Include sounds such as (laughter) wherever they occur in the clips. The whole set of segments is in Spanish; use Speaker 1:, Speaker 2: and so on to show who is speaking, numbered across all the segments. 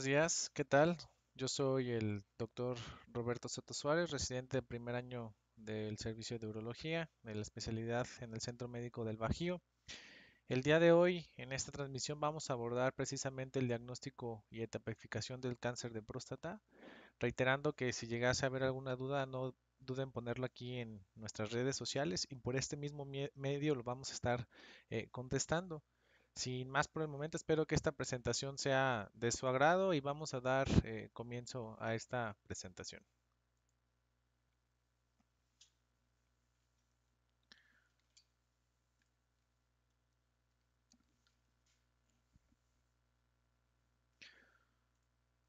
Speaker 1: buenos días, ¿qué tal? Yo soy el doctor Roberto Soto Suárez, residente de primer año del Servicio de Urología, de la especialidad en el Centro Médico del Bajío. El día de hoy, en esta transmisión, vamos a abordar precisamente el diagnóstico y etapificación del cáncer de próstata, reiterando que si llegase a haber alguna duda, no duden en ponerlo aquí en nuestras redes sociales y por este mismo medio lo vamos a estar eh, contestando. Sin más por el momento, espero que esta presentación sea de su agrado y vamos a dar eh, comienzo a esta presentación.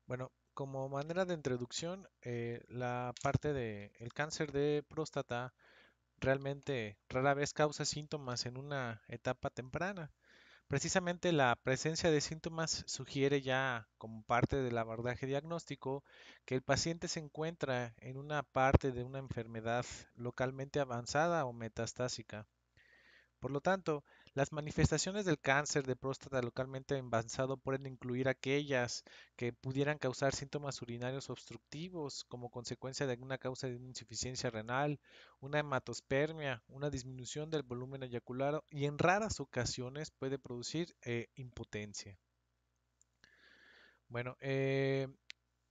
Speaker 1: Bueno, como manera de introducción, eh, la parte del cáncer de próstata realmente rara vez causa síntomas en una etapa temprana. Precisamente la presencia de síntomas sugiere ya como parte del abordaje diagnóstico que el paciente se encuentra en una parte de una enfermedad localmente avanzada o metastásica. Por lo tanto, las manifestaciones del cáncer de próstata localmente avanzado pueden incluir aquellas que pudieran causar síntomas urinarios obstructivos como consecuencia de alguna causa de insuficiencia renal, una hematospermia, una disminución del volumen eyaculado y en raras ocasiones puede producir eh, impotencia. Bueno, eh,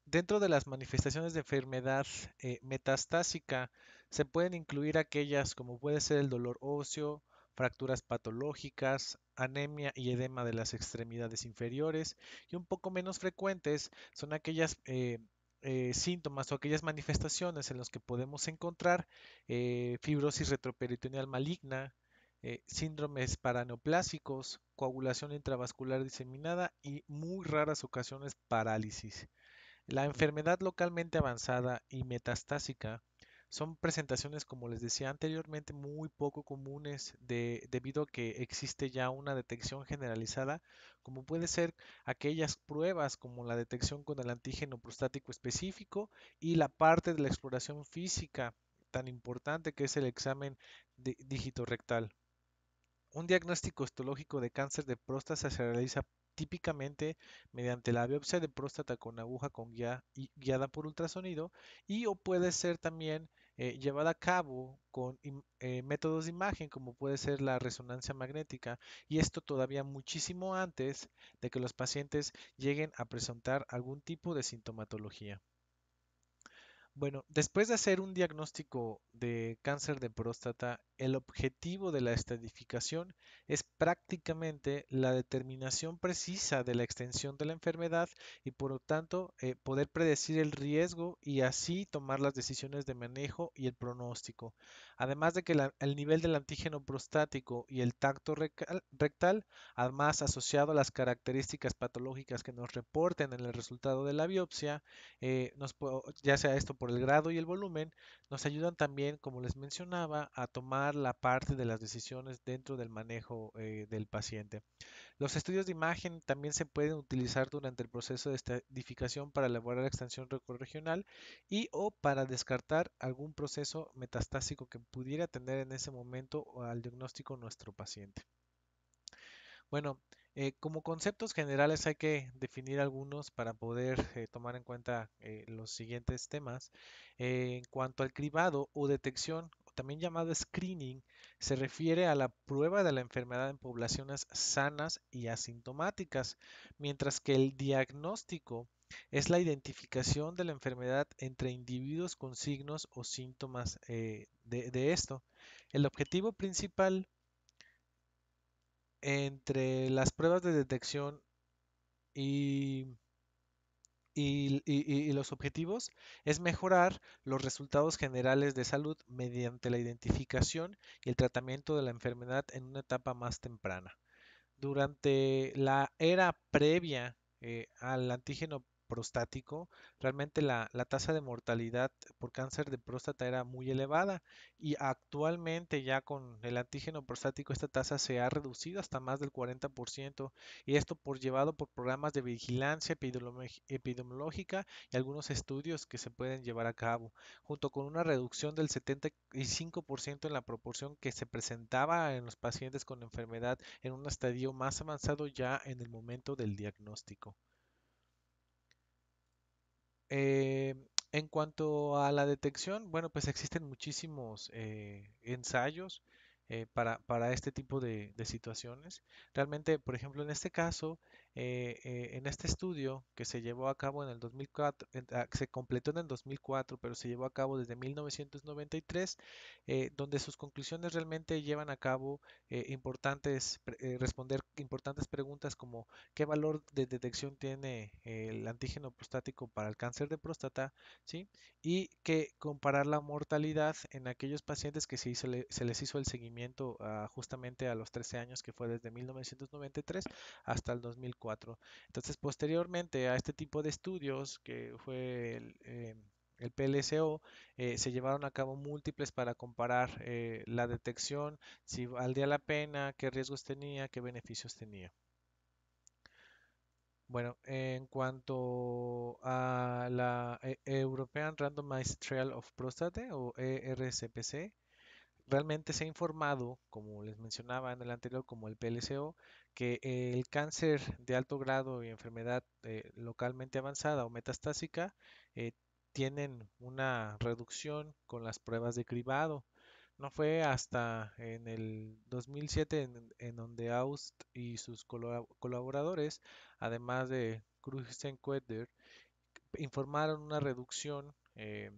Speaker 1: Dentro de las manifestaciones de enfermedad eh, metastásica se pueden incluir aquellas como puede ser el dolor óseo, fracturas patológicas, anemia y edema de las extremidades inferiores y un poco menos frecuentes son aquellas eh, eh, síntomas o aquellas manifestaciones en las que podemos encontrar eh, fibrosis retroperitoneal maligna, síndromes paraneoplásicos, coagulación intravascular diseminada y muy raras ocasiones parálisis. La enfermedad localmente avanzada y metastásica son presentaciones, como les decía anteriormente, muy poco comunes debido a que existe ya una detección generalizada, como puede ser aquellas pruebas como la detección con el antígeno prostático específico y la parte de la exploración física tan importante que es el examen de digitorrectal. Un diagnóstico histológico de cáncer de próstata se realiza típicamente mediante la biopsia de próstata con aguja con guía, guiada por ultrasonido y o puede ser también eh, llevada a cabo con eh, métodos de imagen como puede ser la resonancia magnética y esto todavía muchísimo antes de que los pacientes lleguen a presentar algún tipo de sintomatología. Bueno, después de hacer un diagnóstico de cáncer de próstata el objetivo de la estadificación es prácticamente la determinación precisa de la extensión de la enfermedad y por lo tanto eh, poder predecir el riesgo y así tomar las decisiones de manejo y el pronóstico. Además de que el nivel del antígeno prostático y el tacto rectal, además asociado a las características patológicas que nos reporten en el resultado de la biopsia, eh, ya sea esto por el grado y el volumen, nos ayudan también, como les mencionaba, a tomar la parte de las decisiones dentro del manejo eh, del paciente. Los estudios de imagen también se pueden utilizar durante el proceso de estadificación para elaborar la extensión recorregional y o para descartar algún proceso metastásico que pudiera tener en ese momento al diagnóstico nuestro paciente. Bueno, eh, como conceptos generales hay que definir algunos para poder eh, tomar en cuenta los siguientes temas. en cuanto al cribado o detección, también llamado screening, se refiere a la prueba de la enfermedad en poblaciones sanas y asintomáticas, mientras que el diagnóstico es la identificación de la enfermedad entre individuos con signos o síntomas eh, de esto. El objetivo principal entre las pruebas de detección y y, los objetivos es mejorar los resultados generales de salud mediante la identificación y el tratamiento de la enfermedad en una etapa más temprana. Durante la era previa eh, al antígeno prostático, realmente la, tasa de mortalidad por cáncer de próstata era muy elevada y actualmente ya con el antígeno prostático esta tasa se ha reducido hasta más del 40% y esto por llevado por programas de vigilancia epidemiológica y algunos estudios que se pueden llevar a cabo, junto con una reducción del 75% en la proporción que se presentaba en los pacientes con enfermedad en un estadio más avanzado ya en el momento del diagnóstico. Eh, en cuanto a la detección, bueno, pues existen muchísimos eh, ensayos eh, para, este tipo de, de, situaciones. Realmente, por ejemplo, en este caso, eh, eh, en este estudio que se llevó a cabo en el 2004, ah, se completó en el 2004, pero se llevó a cabo desde 1993, eh, donde sus conclusiones realmente llevan a cabo importantes, responder importantes preguntas como qué valor de detección tiene el antígeno prostático para el cáncer de próstata, ¿sí? Y que comparar la mortalidad en aquellos pacientes que se, hizo, se les hizo el seguimiento ah, justamente a los 13 años, que fue desde 1993 hasta el 2004. Entonces, posteriormente a este tipo de estudios, que fue el, eh, PLSO, eh, se llevaron a cabo múltiples para comparar eh, la detección, si valía la pena, qué riesgos tenía, qué beneficios tenía. Bueno, en cuanto a la European Randomized Trial of Prostate o ERCPC, realmente se ha informado, como les mencionaba en el anterior, como el PLCO, que el cáncer de alto grado y enfermedad eh, localmente avanzada o metastásica eh, tienen una reducción con las pruebas de cribado. No fue hasta en el 2007 en, donde Aust y sus colaboradores, además de cruz Quetter, informaron una reducción eh,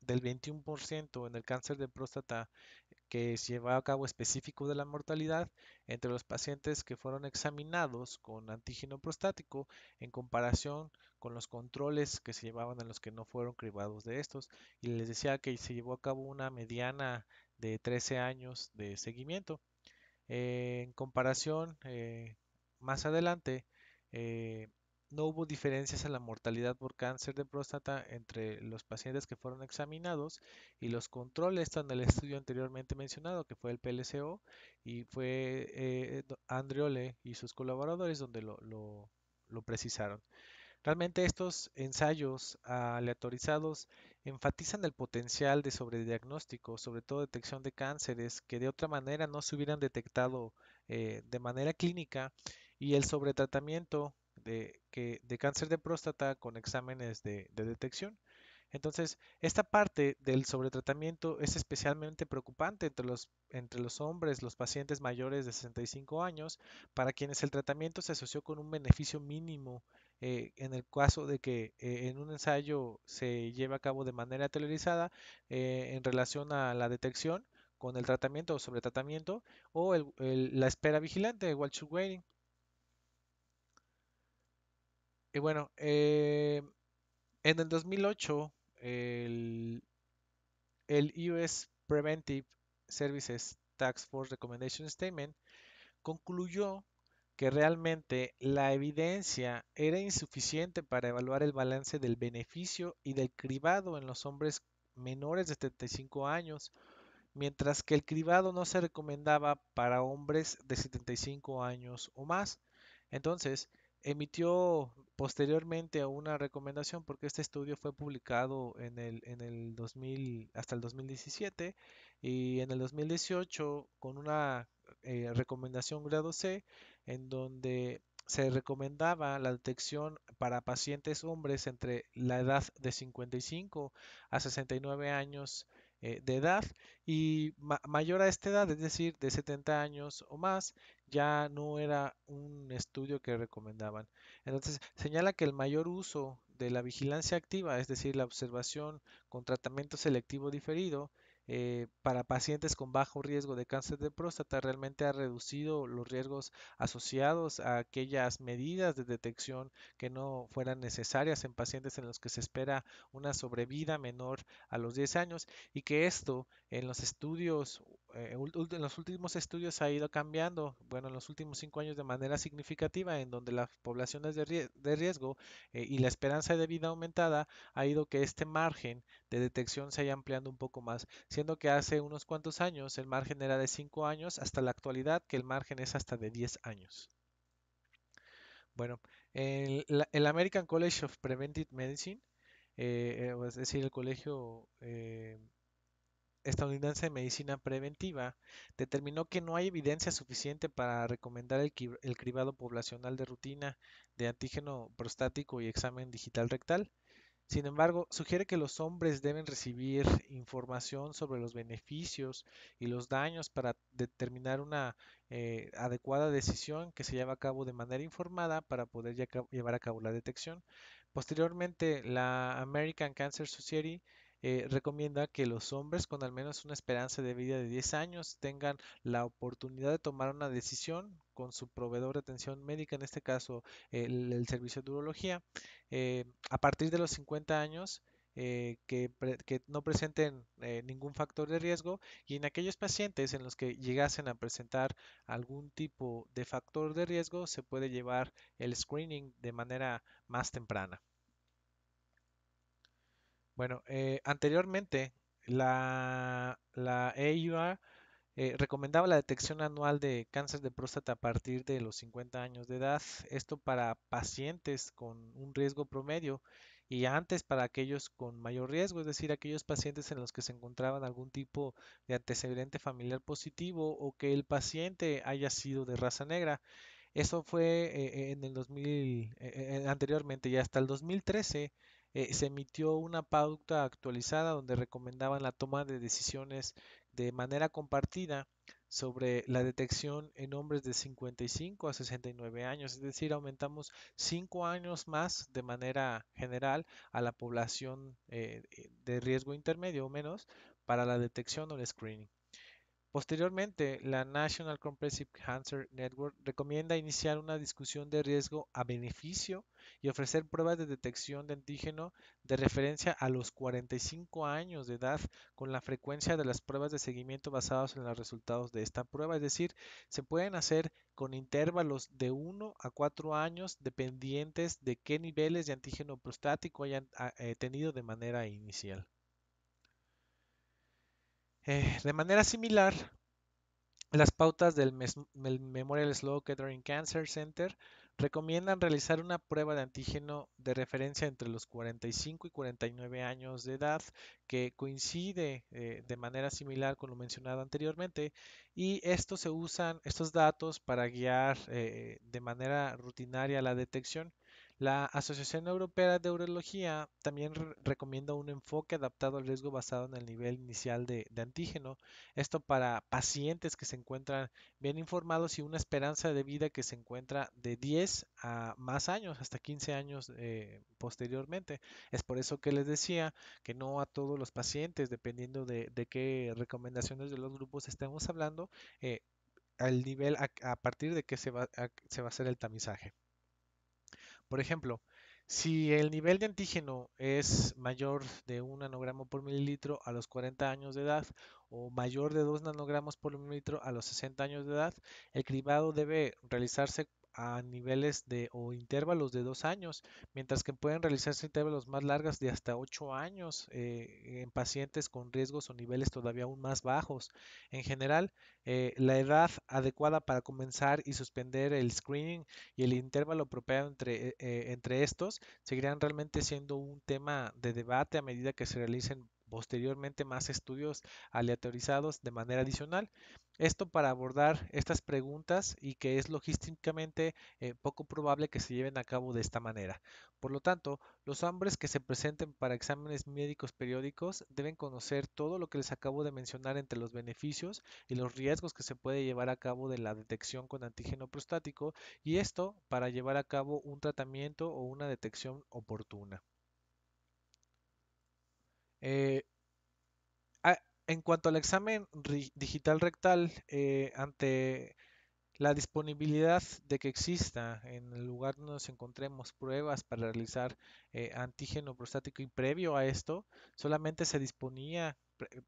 Speaker 1: del 21% en el cáncer de próstata que se llevó a cabo específico de la mortalidad entre los pacientes que fueron examinados con antígeno prostático en comparación con los controles que se llevaban a los que no fueron cribados de estos y les decía que se llevó a cabo una mediana de 13 años de seguimiento. Eh, en comparación, eh, más adelante, eh, no hubo diferencias en la mortalidad por cáncer de próstata entre los pacientes que fueron examinados y los controles, tanto en el estudio anteriormente mencionado, que fue el PLCO, y fue eh, Andriole y sus colaboradores donde lo, precisaron. Realmente estos ensayos aleatorizados enfatizan el potencial de sobrediagnóstico, sobre todo detección de cánceres que de otra manera no se hubieran detectado eh, de manera clínica y el sobretratamiento de, que, de cáncer de próstata con exámenes de, detección. Entonces, esta parte del sobretratamiento es especialmente preocupante entre los, entre los hombres, los pacientes mayores de 65 años, para quienes el tratamiento se asoció con un beneficio mínimo eh, en el caso de que eh, en un ensayo se lleve a cabo de manera televisada eh, en relación a la detección con el tratamiento o sobretratamiento o la espera vigilante, watch waiting. Y bueno, eh, en el 2008, el, el US Preventive Services Tax Force Recommendation Statement concluyó que realmente la evidencia era insuficiente para evaluar el balance del beneficio y del cribado en los hombres menores de 75 años, mientras que el cribado no se recomendaba para hombres de 75 años o más. Entonces, emitió posteriormente una recomendación porque este estudio fue publicado en el, 2000 hasta el 2017 y en el 2018 con una eh, recomendación grado C en donde se recomendaba la detección para pacientes hombres entre la edad de 55 a 69 años eh, de edad y mayor a esta edad, es decir, de 70 años o más, ya no era un estudio que recomendaban. Entonces, señala que el mayor uso de la vigilancia activa, es decir, la observación con tratamiento selectivo diferido, eh, para pacientes con bajo riesgo de cáncer de próstata realmente ha reducido los riesgos asociados a aquellas medidas de detección que no fueran necesarias en pacientes en los que se espera una sobrevida menor a los 10 años y que esto en los estudios eh, en los últimos estudios ha ido cambiando, bueno, en los últimos cinco años de manera significativa, en donde las poblaciones de, riesgo eh, y la esperanza de vida aumentada ha ido que este margen de detección se haya ampliando un poco más, siendo que hace unos cuantos años el margen era de cinco años hasta la actualidad, que el margen es hasta de diez años. Bueno, el, American College of Preventive Medicine, eh, es decir, el colegio estadounidense de medicina preventiva determinó que no hay evidencia suficiente para recomendar el, cribado poblacional de rutina de antígeno prostático y examen digital rectal. Sin embargo, sugiere que los hombres deben recibir información sobre los beneficios y los daños para determinar una eh, adecuada decisión que se lleva a cabo de manera informada para poder llevar a cabo la detección. Posteriormente, la American Cancer Society eh, recomienda que los hombres con al menos una esperanza de vida de 10 años tengan la oportunidad de tomar una decisión con su proveedor de atención médica, en este caso el, servicio de urología, eh, a partir de los 50 años. Eh, que, no presenten ningún factor de riesgo y en aquellos pacientes en los que llegasen a presentar algún tipo de factor de riesgo se puede llevar el screening de manera más temprana. Bueno, eh, anteriormente la, la e eh, recomendaba la detección anual de cáncer de próstata a partir de los 50 años de edad, esto para pacientes con un riesgo promedio y antes para aquellos con mayor riesgo, es decir, aquellos pacientes en los que se encontraban algún tipo de antecedente familiar positivo o que el paciente haya sido de raza negra. Eso fue eh, en el 2000, anteriormente y hasta el 2013 eh, se emitió una pauta actualizada donde recomendaban la toma de decisiones de manera compartida sobre la detección en hombres de 55 a 69 años, es decir, aumentamos 5 años más de manera general a la población eh, de riesgo intermedio o menos para la detección o el screening. Posteriormente, la National Comprehensive Cancer Network recomienda iniciar una discusión de riesgo a beneficio y ofrecer pruebas de detección de antígeno de referencia a los 45 años de edad con la frecuencia de las pruebas de seguimiento basadas en los resultados de esta prueba, es decir, se pueden hacer con intervalos de 1 a 4 años dependientes de qué niveles de antígeno prostático hayan ah, eh, tenido de manera inicial. Eh, de manera similar, las pautas del, Memorial Slow Kettering Cancer Center recomiendan realizar una prueba de antígeno de referencia entre los 45 y 49 años de edad, que coincide eh, de manera similar con lo mencionado anteriormente, y estos se usan, estos datos para guiar eh, de manera rutinaria la detección la Asociación Europea de Urología también recomienda un enfoque adaptado al riesgo basado en el nivel inicial de, antígeno, esto para pacientes que se encuentran bien informados y una esperanza de vida que se encuentra de 10 a más años, hasta 15 años eh, posteriormente. Es por eso que les decía que no a todos los pacientes, dependiendo de, qué recomendaciones de los grupos estemos hablando, eh, nivel a, partir de qué se va, se va a hacer el tamizaje. Por ejemplo, si el nivel de antígeno es mayor de 1 nanogramo por mililitro a los 40 años de edad o mayor de 2 nanogramos por mililitro a los 60 años de edad, el cribado debe realizarse a niveles de o intervalos de dos años, mientras que pueden realizarse intervalos más largos de hasta ocho años eh, en pacientes con riesgos o niveles todavía aún más bajos. En general, eh, la edad adecuada para comenzar y suspender el screening y el intervalo apropiado entre, eh, entre estos seguirán realmente siendo un tema de debate a medida que se realicen posteriormente más estudios aleatorizados de manera adicional. Esto para abordar estas preguntas y que es logísticamente eh, poco probable que se lleven a cabo de esta manera. Por lo tanto, los hombres que se presenten para exámenes médicos periódicos deben conocer todo lo que les acabo de mencionar entre los beneficios y los riesgos que se puede llevar a cabo de la detección con antígeno prostático y esto para llevar a cabo un tratamiento o una detección oportuna. Eh, en cuanto al examen digital rectal, eh, ante la disponibilidad de que exista en el lugar donde nos encontremos pruebas para realizar eh, antígeno prostático y previo a esto, solamente se disponía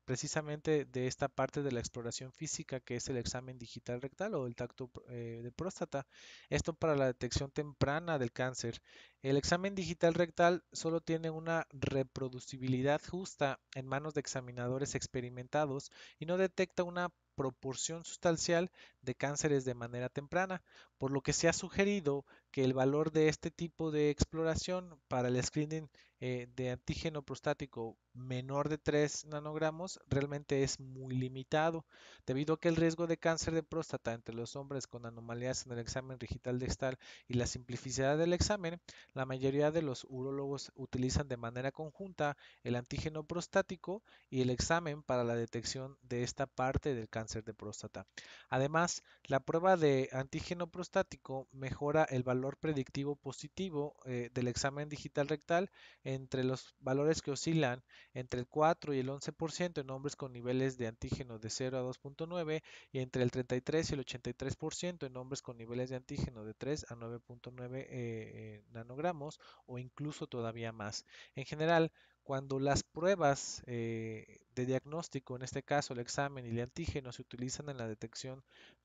Speaker 1: precisamente de esta parte de la exploración física que es el examen digital rectal o el tacto eh, de próstata. Esto para la detección temprana del cáncer. El examen digital rectal solo tiene una reproducibilidad justa en manos de examinadores experimentados y no detecta una proporción sustancial de cánceres de manera temprana, por lo que se ha sugerido que el valor de este tipo de exploración para el screening eh, de antígeno prostático menor de 3 nanogramos realmente es muy limitado, debido a que el riesgo de cáncer de próstata entre los hombres con anomalías en el examen digital dextal y la simplicidad del examen, la mayoría de los urologos utilizan de manera conjunta el antígeno prostático y el examen para la detección de esta parte del cáncer de próstata. Además, la prueba de antígeno prostático mejora el valor predictivo positivo eh, del examen digital rectal entre los valores que oscilan entre el 4 y el 11% en hombres con niveles de antígeno de 0 a 2.9 y entre el 33 y el 83% en hombres con niveles de antígeno de 3 a 9.9 eh, eh, nanogramos o incluso todavía más. En general, cuando las pruebas eh, de diagnóstico, en este caso el examen y el antígeno, se utilizan en la detección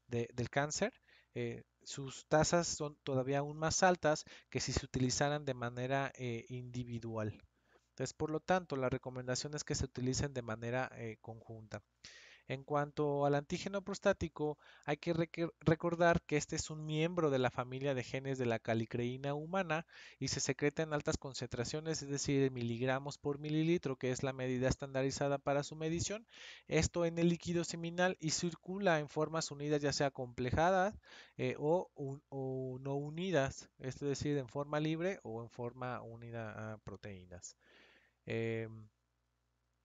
Speaker 1: del cáncer, sus tasas son todavía aún más altas que si se utilizaran de manera individual. Entonces, por lo tanto, la recomendación es que se utilicen de manera eh, conjunta. En cuanto al antígeno prostático, hay que recordar que este es un miembro de la familia de genes de la calicreína humana y se secreta en altas concentraciones, es decir, miligramos por mililitro, que es la medida estandarizada para su medición. Esto en el líquido seminal y circula en formas unidas, ya sea complejadas eh, o, o, no unidas, es decir, en forma libre o en forma unida a proteínas. Em,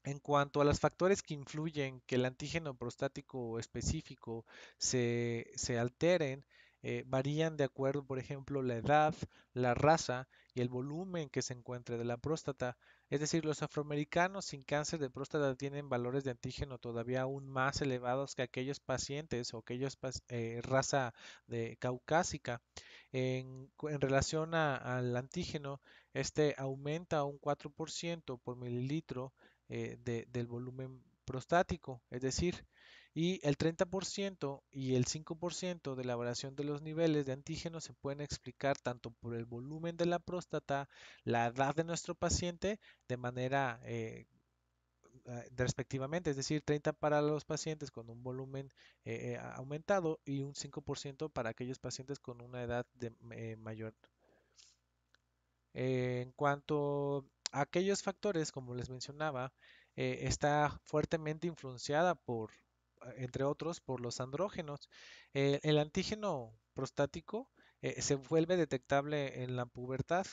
Speaker 1: en cuanto a los factores que influyen que el antígeno prostático específico se, alteren, eh, varían de acuerdo, por ejemplo, la edad, la raza y el volumen que se encuentre de la próstata. Es decir, los afroamericanos sin cáncer de próstata tienen valores de antígeno todavía aún más elevados que aquellos pacientes o aquellos eh, raza de caucásica. En, relación al antígeno, este aumenta un 4% por mililitro eh, del volumen prostático, es decir, y el 30% y el 5% de la variación de los niveles de antígenos se pueden explicar tanto por el volumen de la próstata, la edad de nuestro paciente, de manera eh, ah, respectivamente, es decir, 30 para los pacientes con un volumen eh, aumentado y un 5% para aquellos pacientes con una edad de, mayor. Eh, en cuanto a aquellos factores, como les mencionaba, eh, está fuertemente influenciada por, ah, entre otros, por los andrógenos. Eh, el antígeno prostático se vuelve detectable en la pubertad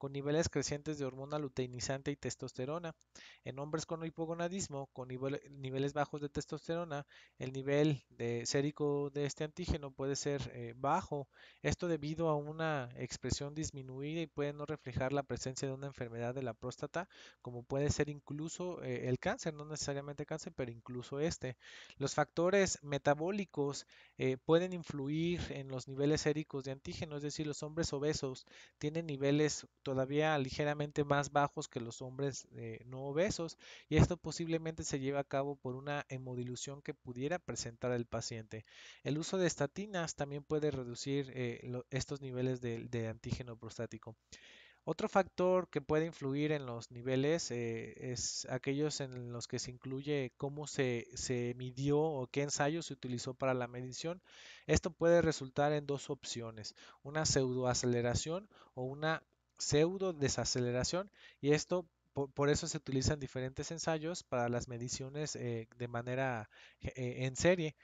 Speaker 1: con niveles crecientes de hormona luteinizante y testosterona. En hombres con hipogonadismo, con niveles bajos de testosterona, el nivel de sérico de este antígeno puede ser eh, bajo, esto debido a una expresión disminuida y puede no reflejar la presencia de una enfermedad de la próstata, como puede ser incluso eh, el cáncer, no necesariamente cáncer, pero incluso este. Los factores metabólicos eh, pueden influir en los niveles séricos de antígeno, es decir, los hombres obesos tienen niveles todavía ligeramente más bajos que los hombres eh, no obesos y esto posiblemente se lleva a cabo por una hemodilución que pudiera presentar el paciente. El uso de estatinas también puede reducir eh, estos niveles de, antígeno prostático. Otro factor que puede influir en los niveles eh, es aquellos en los que se incluye cómo se, se, midió o qué ensayo se utilizó para la medición. Esto puede resultar en dos opciones, una pseudoaceleración o una pseudo desaceleración y esto por, eso se utilizan diferentes ensayos para las mediciones eh, de manera eh, en serie.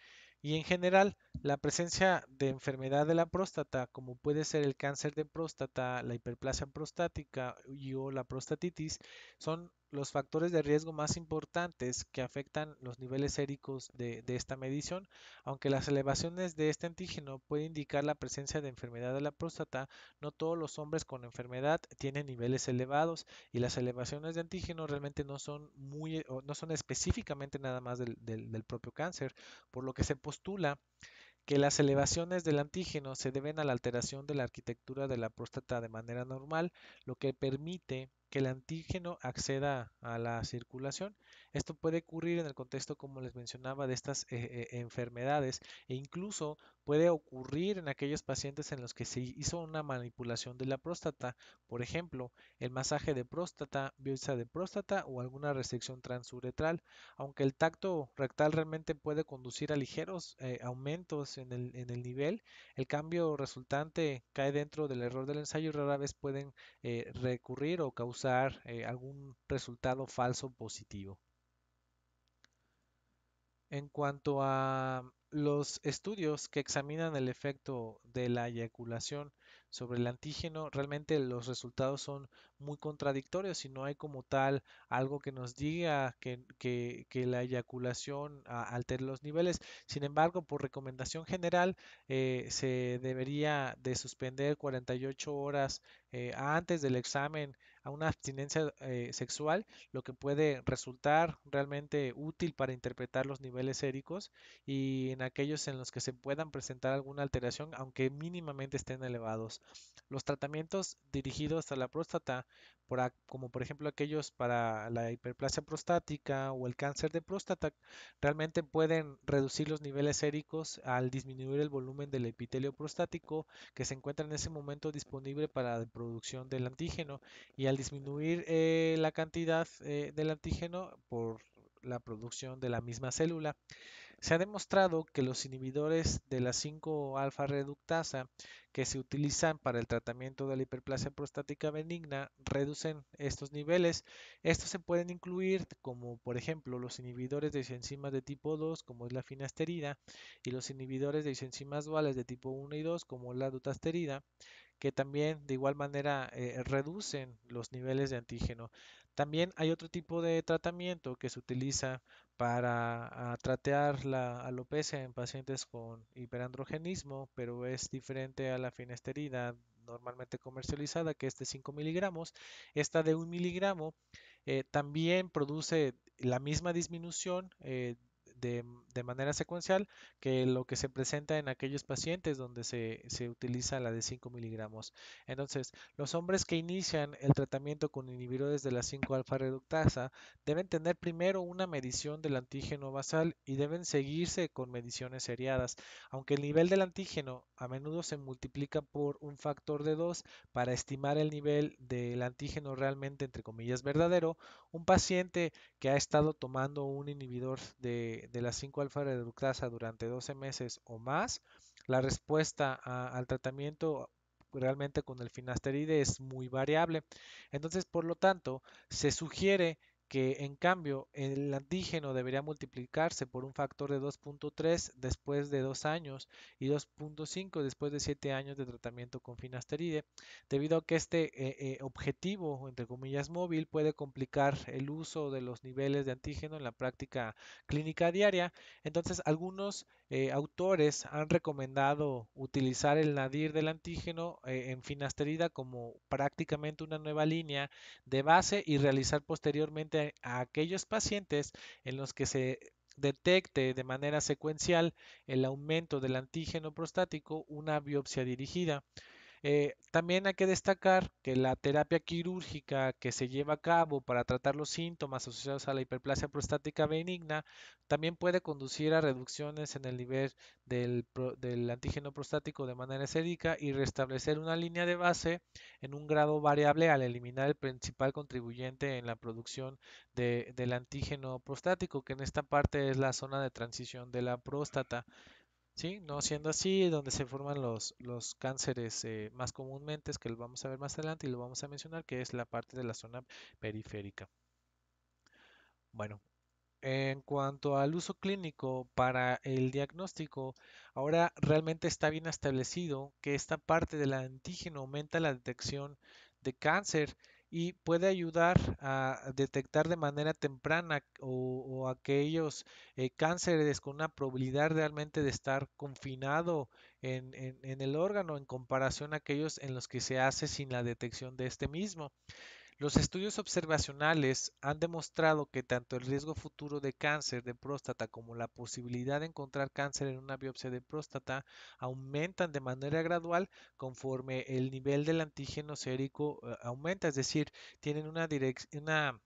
Speaker 1: Y en general, la presencia de enfermedad de la próstata, como puede ser el cáncer de próstata, la hiperplasia prostática y o la prostatitis, son los factores de riesgo más importantes que afectan los niveles séricos de, esta medición. Aunque las elevaciones de este antígeno pueden indicar la presencia de enfermedad de la próstata, no todos los hombres con enfermedad tienen niveles elevados y las elevaciones de antígeno realmente no son, muy, no son específicamente nada más del, del propio cáncer, por lo que se postula que las elevaciones del antígeno se deben a la alteración de la arquitectura de la próstata de manera normal, lo que permite que el antígeno acceda a la circulación. Esto puede ocurrir en el contexto, como les mencionaba, de estas eh, eh, enfermedades e incluso puede ocurrir en aquellos pacientes en los que se hizo una manipulación de la próstata, por ejemplo, el masaje de próstata, biopsia de próstata o alguna restricción transuretral, aunque el tacto rectal realmente puede conducir a ligeros eh, aumentos en el, nivel, el cambio resultante cae dentro del error del ensayo y rara vez pueden recurrir o causar usar eh, algún resultado falso positivo. En cuanto a los estudios que examinan el efecto de la eyaculación sobre el antígeno, realmente los resultados son muy contradictorios y no hay como tal algo que nos diga que, la eyaculación ah, altere los niveles. Sin embargo, por recomendación general, eh, se debería de suspender 48 horas eh, antes del examen a una abstinencia eh, sexual, lo que puede resultar realmente útil para interpretar los niveles séricos y en aquellos en los que se puedan presentar alguna alteración, aunque mínimamente estén elevados. Los tratamientos dirigidos a la próstata, como por ejemplo aquellos para la hiperplasia prostática o el cáncer de próstata, realmente pueden reducir los niveles séricos al disminuir el volumen del epitelio prostático que se encuentra en ese momento disponible para la producción del antígeno y al disminuir eh, la cantidad eh, del antígeno por la producción de la misma célula. Se ha demostrado que los inhibidores de la 5-alfa reductasa que se utilizan para el tratamiento de la hiperplasia prostática benigna reducen estos niveles. Estos se pueden incluir como por ejemplo los inhibidores de enzimas de tipo 2 como es la finasterida y los inhibidores de enzimas duales de tipo 1 y 2 como la dutasterida que también de igual manera eh, reducen los niveles de antígeno. También hay otro tipo de tratamiento que se utiliza para ah, tratear tratar la alopecia en pacientes con hiperandrogenismo, pero es diferente a la finasterida normalmente comercializada, que es de 5 miligramos. Esta de 1 miligramo eh, también produce la misma disminución eh, de, manera secuencial que lo que se presenta en aquellos pacientes donde se, se utiliza la de 5 miligramos. Entonces, los hombres que inician el tratamiento con inhibidores de la 5-alfa reductasa deben tener primero una medición del antígeno basal y deben seguirse con mediciones seriadas, aunque el nivel del antígeno a menudo se multiplica por un factor de 2 para estimar el nivel del antígeno realmente, entre comillas, verdadero, un paciente que ha estado tomando un inhibidor de, de, las 5-alfa-reductasa durante 12 meses o más, la respuesta al tratamiento realmente con el finasteride es muy variable. Entonces, por lo tanto, se sugiere que en cambio el antígeno debería multiplicarse por un factor de 2.3 después de 2 años y 2.5 después de 7 años de tratamiento con finasteride, debido a que este eh, eh, objetivo, entre comillas, móvil puede complicar el uso de los niveles de antígeno en la práctica clínica diaria. Entonces, algunos eh, autores han recomendado utilizar el nadir del antígeno eh, en finasterida como prácticamente una nueva línea de base y realizar posteriormente a aquellos pacientes en los que se detecte de manera secuencial el aumento del antígeno prostático una biopsia dirigida. Eh, también hay que destacar que la terapia quirúrgica que se lleva a cabo para tratar los síntomas asociados a la hiperplasia prostática benigna también puede conducir a reducciones en el nivel del, antígeno prostático de manera sérica y restablecer una línea de base en un grado variable al eliminar el principal contribuyente en la producción del antígeno prostático, que en esta parte es la zona de transición de la próstata. ¿sí? No siendo así, donde se forman los, cánceres eh, más comúnmente, es que lo vamos a ver más adelante y lo vamos a mencionar, que es la parte de la zona periférica. Bueno, en cuanto al uso clínico para el diagnóstico, ahora realmente está bien establecido que esta parte del antígeno aumenta la detección de cáncer y puede ayudar a detectar de manera temprana o, aquellos eh, cánceres con una probabilidad realmente de estar confinado en, en el órgano en comparación a aquellos en los que se hace sin la detección de este mismo. Los estudios observacionales han demostrado que tanto el riesgo futuro de cáncer de próstata como la posibilidad de encontrar cáncer en una biopsia de próstata aumentan de manera gradual conforme el nivel del antígeno sérico eh, aumenta, es decir, tienen una, dirección una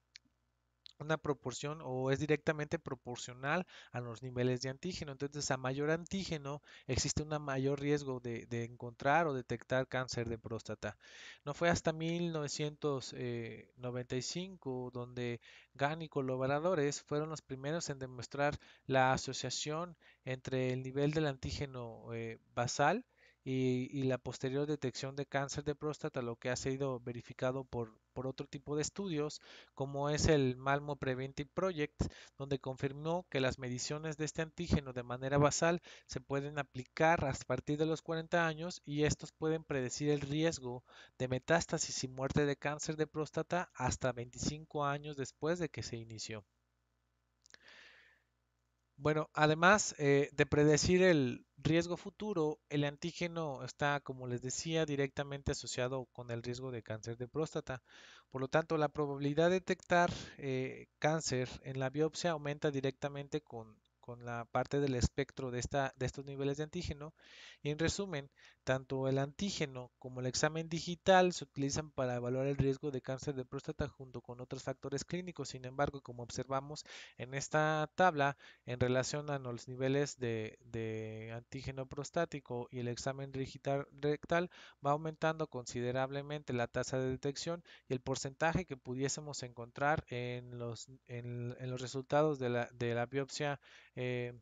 Speaker 1: una proporción o es directamente proporcional a los niveles de antígeno. Entonces, a mayor antígeno existe un mayor riesgo de, encontrar o detectar cáncer de próstata. No fue hasta 1995 eh, donde GAN y colaboradores fueron los primeros en demostrar la asociación entre el nivel del antígeno eh, basal y, la posterior detección de cáncer de próstata, lo que ha sido verificado por, por otro tipo de estudios, como es el Malmo Preventive Project, donde confirmó que las mediciones de este antígeno de manera basal se pueden aplicar a partir de los 40 años y estos pueden predecir el riesgo de metástasis y muerte de cáncer de próstata hasta 25 años después de que se inició. Bueno, además eh, de predecir el riesgo futuro, el antígeno está, como les decía, directamente asociado con el riesgo de cáncer de próstata. Por lo tanto, la probabilidad de detectar eh, cáncer en la biopsia aumenta directamente con la parte del espectro de, esta, de estos niveles de antígeno. Y en resumen, tanto el antígeno como el examen digital se utilizan para evaluar el riesgo de cáncer de próstata junto con otros factores clínicos. Sin embargo, como observamos en esta tabla, en relación a los niveles de, de antígeno prostático y el examen digital rectal, va aumentando considerablemente la tasa de detección y el porcentaje que pudiésemos encontrar en los, en, los resultados de la, de la biopsia eh,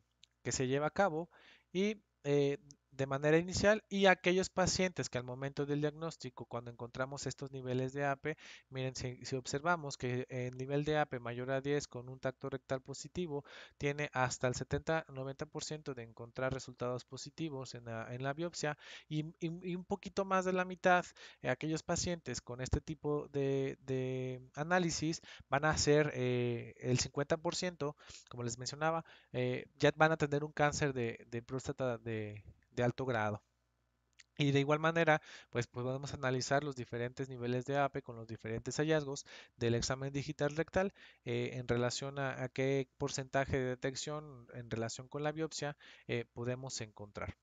Speaker 1: que se lleva a cabo y eh, de manera inicial y aquellos pacientes que al momento del diagnóstico, cuando encontramos estos niveles de APE, miren, si, observamos que el nivel de APE mayor a 10 con un tacto rectal positivo tiene hasta el 70-90% de encontrar resultados positivos en la, biopsia y, un poquito más de la mitad, eh, aquellos pacientes con este tipo de, análisis van a ser eh, el 50%, como les mencionaba, eh, ya van a tener un cáncer de próstata de, alto grado. Y de igual manera, pues podemos pues, analizar los diferentes niveles de APE con los diferentes hallazgos del examen digital rectal eh, en relación a, qué porcentaje de detección en relación con la biopsia eh, podemos encontrar.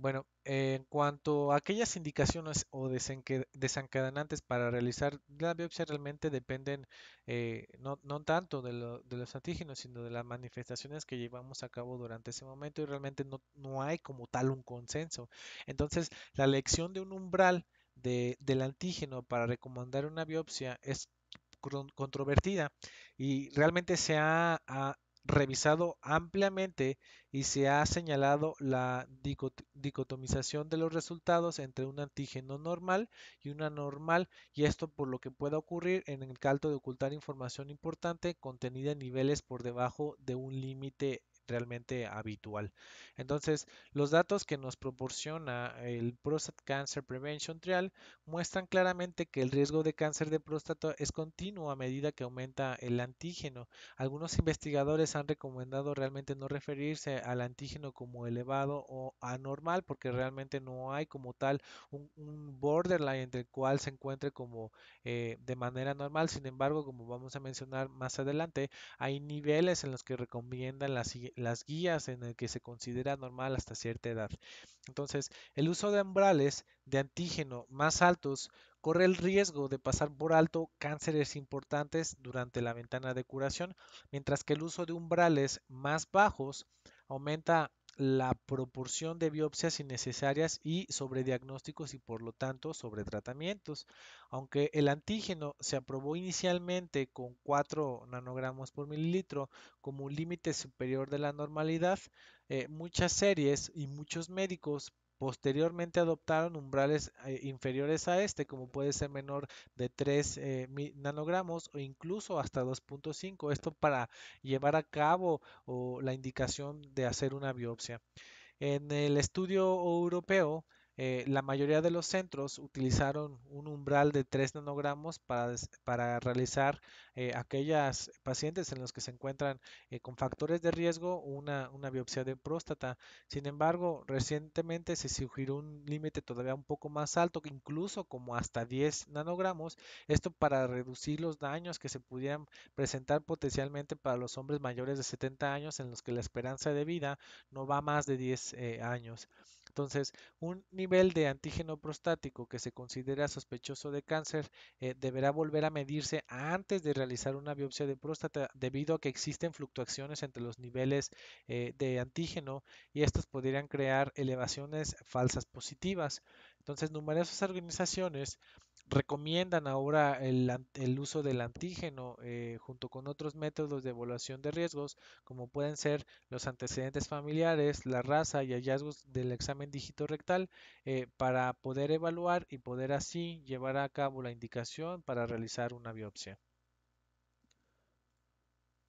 Speaker 1: Bueno, en cuanto a aquellas indicaciones o desencadenantes para realizar la biopsia, realmente dependen eh, no, tanto de, los antígenos, sino de las manifestaciones que llevamos a cabo durante ese momento y realmente no, hay como tal un consenso. Entonces, la elección de un umbral de, del antígeno para recomendar una biopsia es controvertida y realmente se ha, revisado ampliamente y se ha señalado la dicotomización de los resultados entre un antígeno normal y una normal y esto por lo que pueda ocurrir en el caldo de ocultar información importante contenida en niveles por debajo de un límite realmente habitual. Entonces, los datos que nos proporciona el Prostate Cancer Prevention Trial muestran claramente que el riesgo de cáncer de próstata es continuo a medida que aumenta el antígeno. Algunos investigadores han recomendado realmente no referirse al antígeno como elevado o anormal porque realmente no hay como tal un, borderline entre el cual se encuentre como eh, de manera normal. Sin embargo, como vamos a mencionar más adelante, hay niveles en los que recomiendan la, las guías en el que se considera normal hasta cierta edad. Entonces, el uso de umbrales de antígeno más altos corre el riesgo de pasar por alto cánceres importantes durante la ventana de curación, mientras que el uso de umbrales más bajos aumenta la proporción de biopsias innecesarias y sobre diagnósticos y por lo tanto sobre tratamientos. Aunque el antígeno se aprobó inicialmente con 4 nanogramos por mililitro como un límite superior de la normalidad, eh, muchas series y muchos médicos Posteriormente adoptaron umbrales eh, inferiores a este, como puede ser menor de 3 eh, nanogramos o incluso hasta 2.5, esto para llevar a cabo o la indicación de hacer una biopsia. En el estudio europeo, eh, la mayoría de los centros utilizaron un umbral de 3 nanogramos para, realizar eh, aquellas pacientes en los que se encuentran eh, con factores de riesgo una, una, biopsia de próstata. Sin embargo, recientemente se sugirió un límite todavía un poco más alto, que incluso como hasta 10 nanogramos, esto para reducir los daños que se pudieran presentar potencialmente para los hombres mayores de 70 años en los que la esperanza de vida no va más de 10 años. Entonces, un nivel de antígeno prostático que se considera sospechoso de cáncer eh, deberá volver a medirse antes de realizar una biopsia de próstata debido a que existen fluctuaciones entre los niveles eh, de antígeno y estos podrían crear elevaciones falsas positivas. Entonces, numerosas organizaciones recomiendan ahora el, uso del antígeno eh, junto con otros métodos de evaluación de riesgos, como pueden ser los antecedentes familiares, la raza y hallazgos del examen dígito rectal eh, para poder evaluar y poder así llevar a cabo la indicación para realizar una biopsia.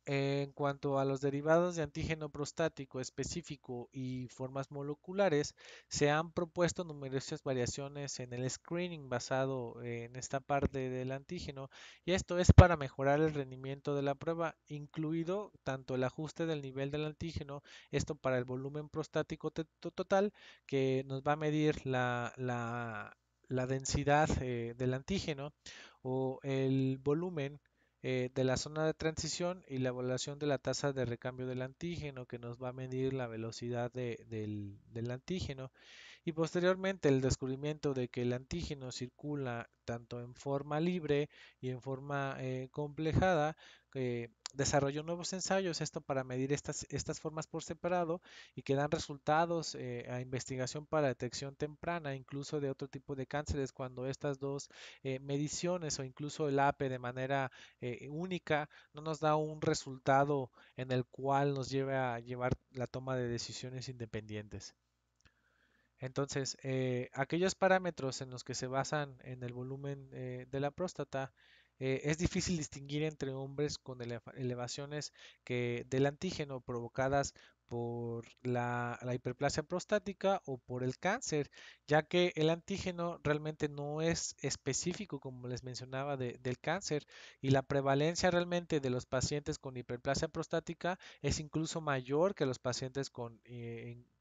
Speaker 1: En cuanto a los derivados de antígeno prostático específico y formas moleculares, se han propuesto numerosas variaciones en el screening basado en esta parte del antígeno y esto es para mejorar el rendimiento de la prueba, incluido tanto el ajuste del nivel del antígeno, esto para el volumen prostático total que nos va a medir la, densidad eh, del antígeno o el volumen eh, de la zona de transición y la evaluación de la tasa de recambio del antígeno que nos va a medir la velocidad del, del antígeno y posteriormente el descubrimiento de que el antígeno circula tanto en forma libre y en forma eh, complejada, eh, desarrolló nuevos ensayos, esto para medir estas, formas por separado y que dan resultados eh, a investigación para detección temprana, incluso de otro tipo de cánceres, cuando estas dos mediciones o incluso el APE de manera única no nos da un resultado en el cual nos lleve a llevar la toma de decisiones independientes. Entonces, eh, aquellos parámetros en los que se basan en el volumen eh, de la próstata, eh, es difícil distinguir entre hombres con elevaciones que, del antígeno provocadas por la, hiperplasia prostática o por el cáncer, ya que el antígeno realmente no es específico, como les mencionaba, del cáncer y la prevalencia realmente de los pacientes con hiperplasia prostática es incluso mayor que los pacientes con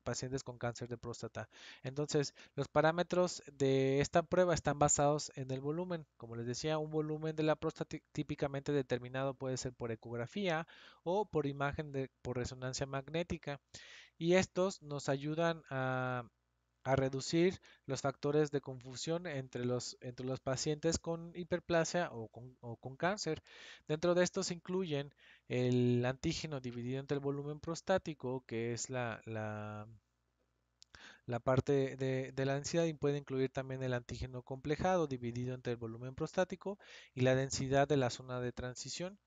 Speaker 1: pacientes con cáncer de próstata. Entonces, los parámetros de esta prueba están basados en el volumen. Como les decía, un volumen de la próstata típicamente determinado puede ser por ecografía o por imagen de, por resonancia magnética. Y estos nos ayudan a a reducir los factores de confusión entre los, entre los pacientes con hiperplasia o con, cáncer. Dentro de estos incluyen el antígeno dividido entre el volumen prostático, que es la, la, parte de, la densidad, y puede incluir también el antígeno complejado dividido entre el volumen prostático y la densidad de la zona de transición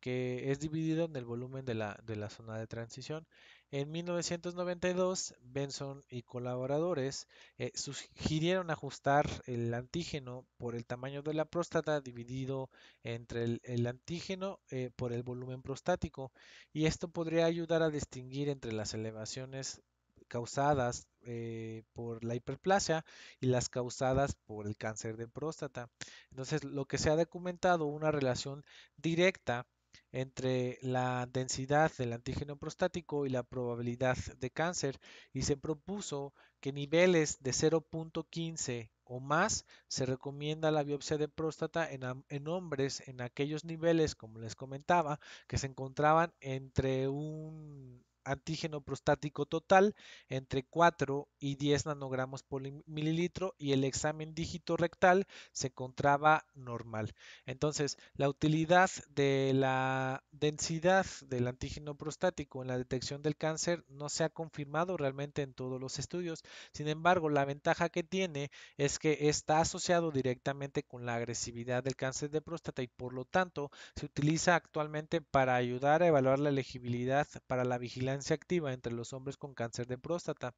Speaker 1: que es dividido en el volumen de la, de la zona de transición en 1992, Benson y colaboradores eh, sugirieron ajustar el antígeno por el tamaño de la próstata dividido entre el, antígeno eh, por el volumen prostático y esto podría ayudar a distinguir entre las elevaciones causadas eh, por la hiperplasia y las causadas por el cáncer de próstata. Entonces, lo que se ha documentado una relación directa entre la densidad del antígeno prostático y la probabilidad de cáncer y se propuso que niveles de 0.15 o más se recomienda la biopsia de próstata en, en, hombres en aquellos niveles, como les comentaba, que se encontraban entre un antígeno prostático total entre 4 y 10 nanogramos por mililitro y el examen dígito rectal se encontraba normal. Entonces, la utilidad de la densidad del antígeno prostático en la detección del cáncer no se ha confirmado realmente en todos los estudios. Sin embargo, la ventaja que tiene es que está asociado directamente con la agresividad del cáncer de próstata y por lo tanto se utiliza actualmente para ayudar a evaluar la elegibilidad para la vigilancia activa entre los hombres con cáncer de próstata.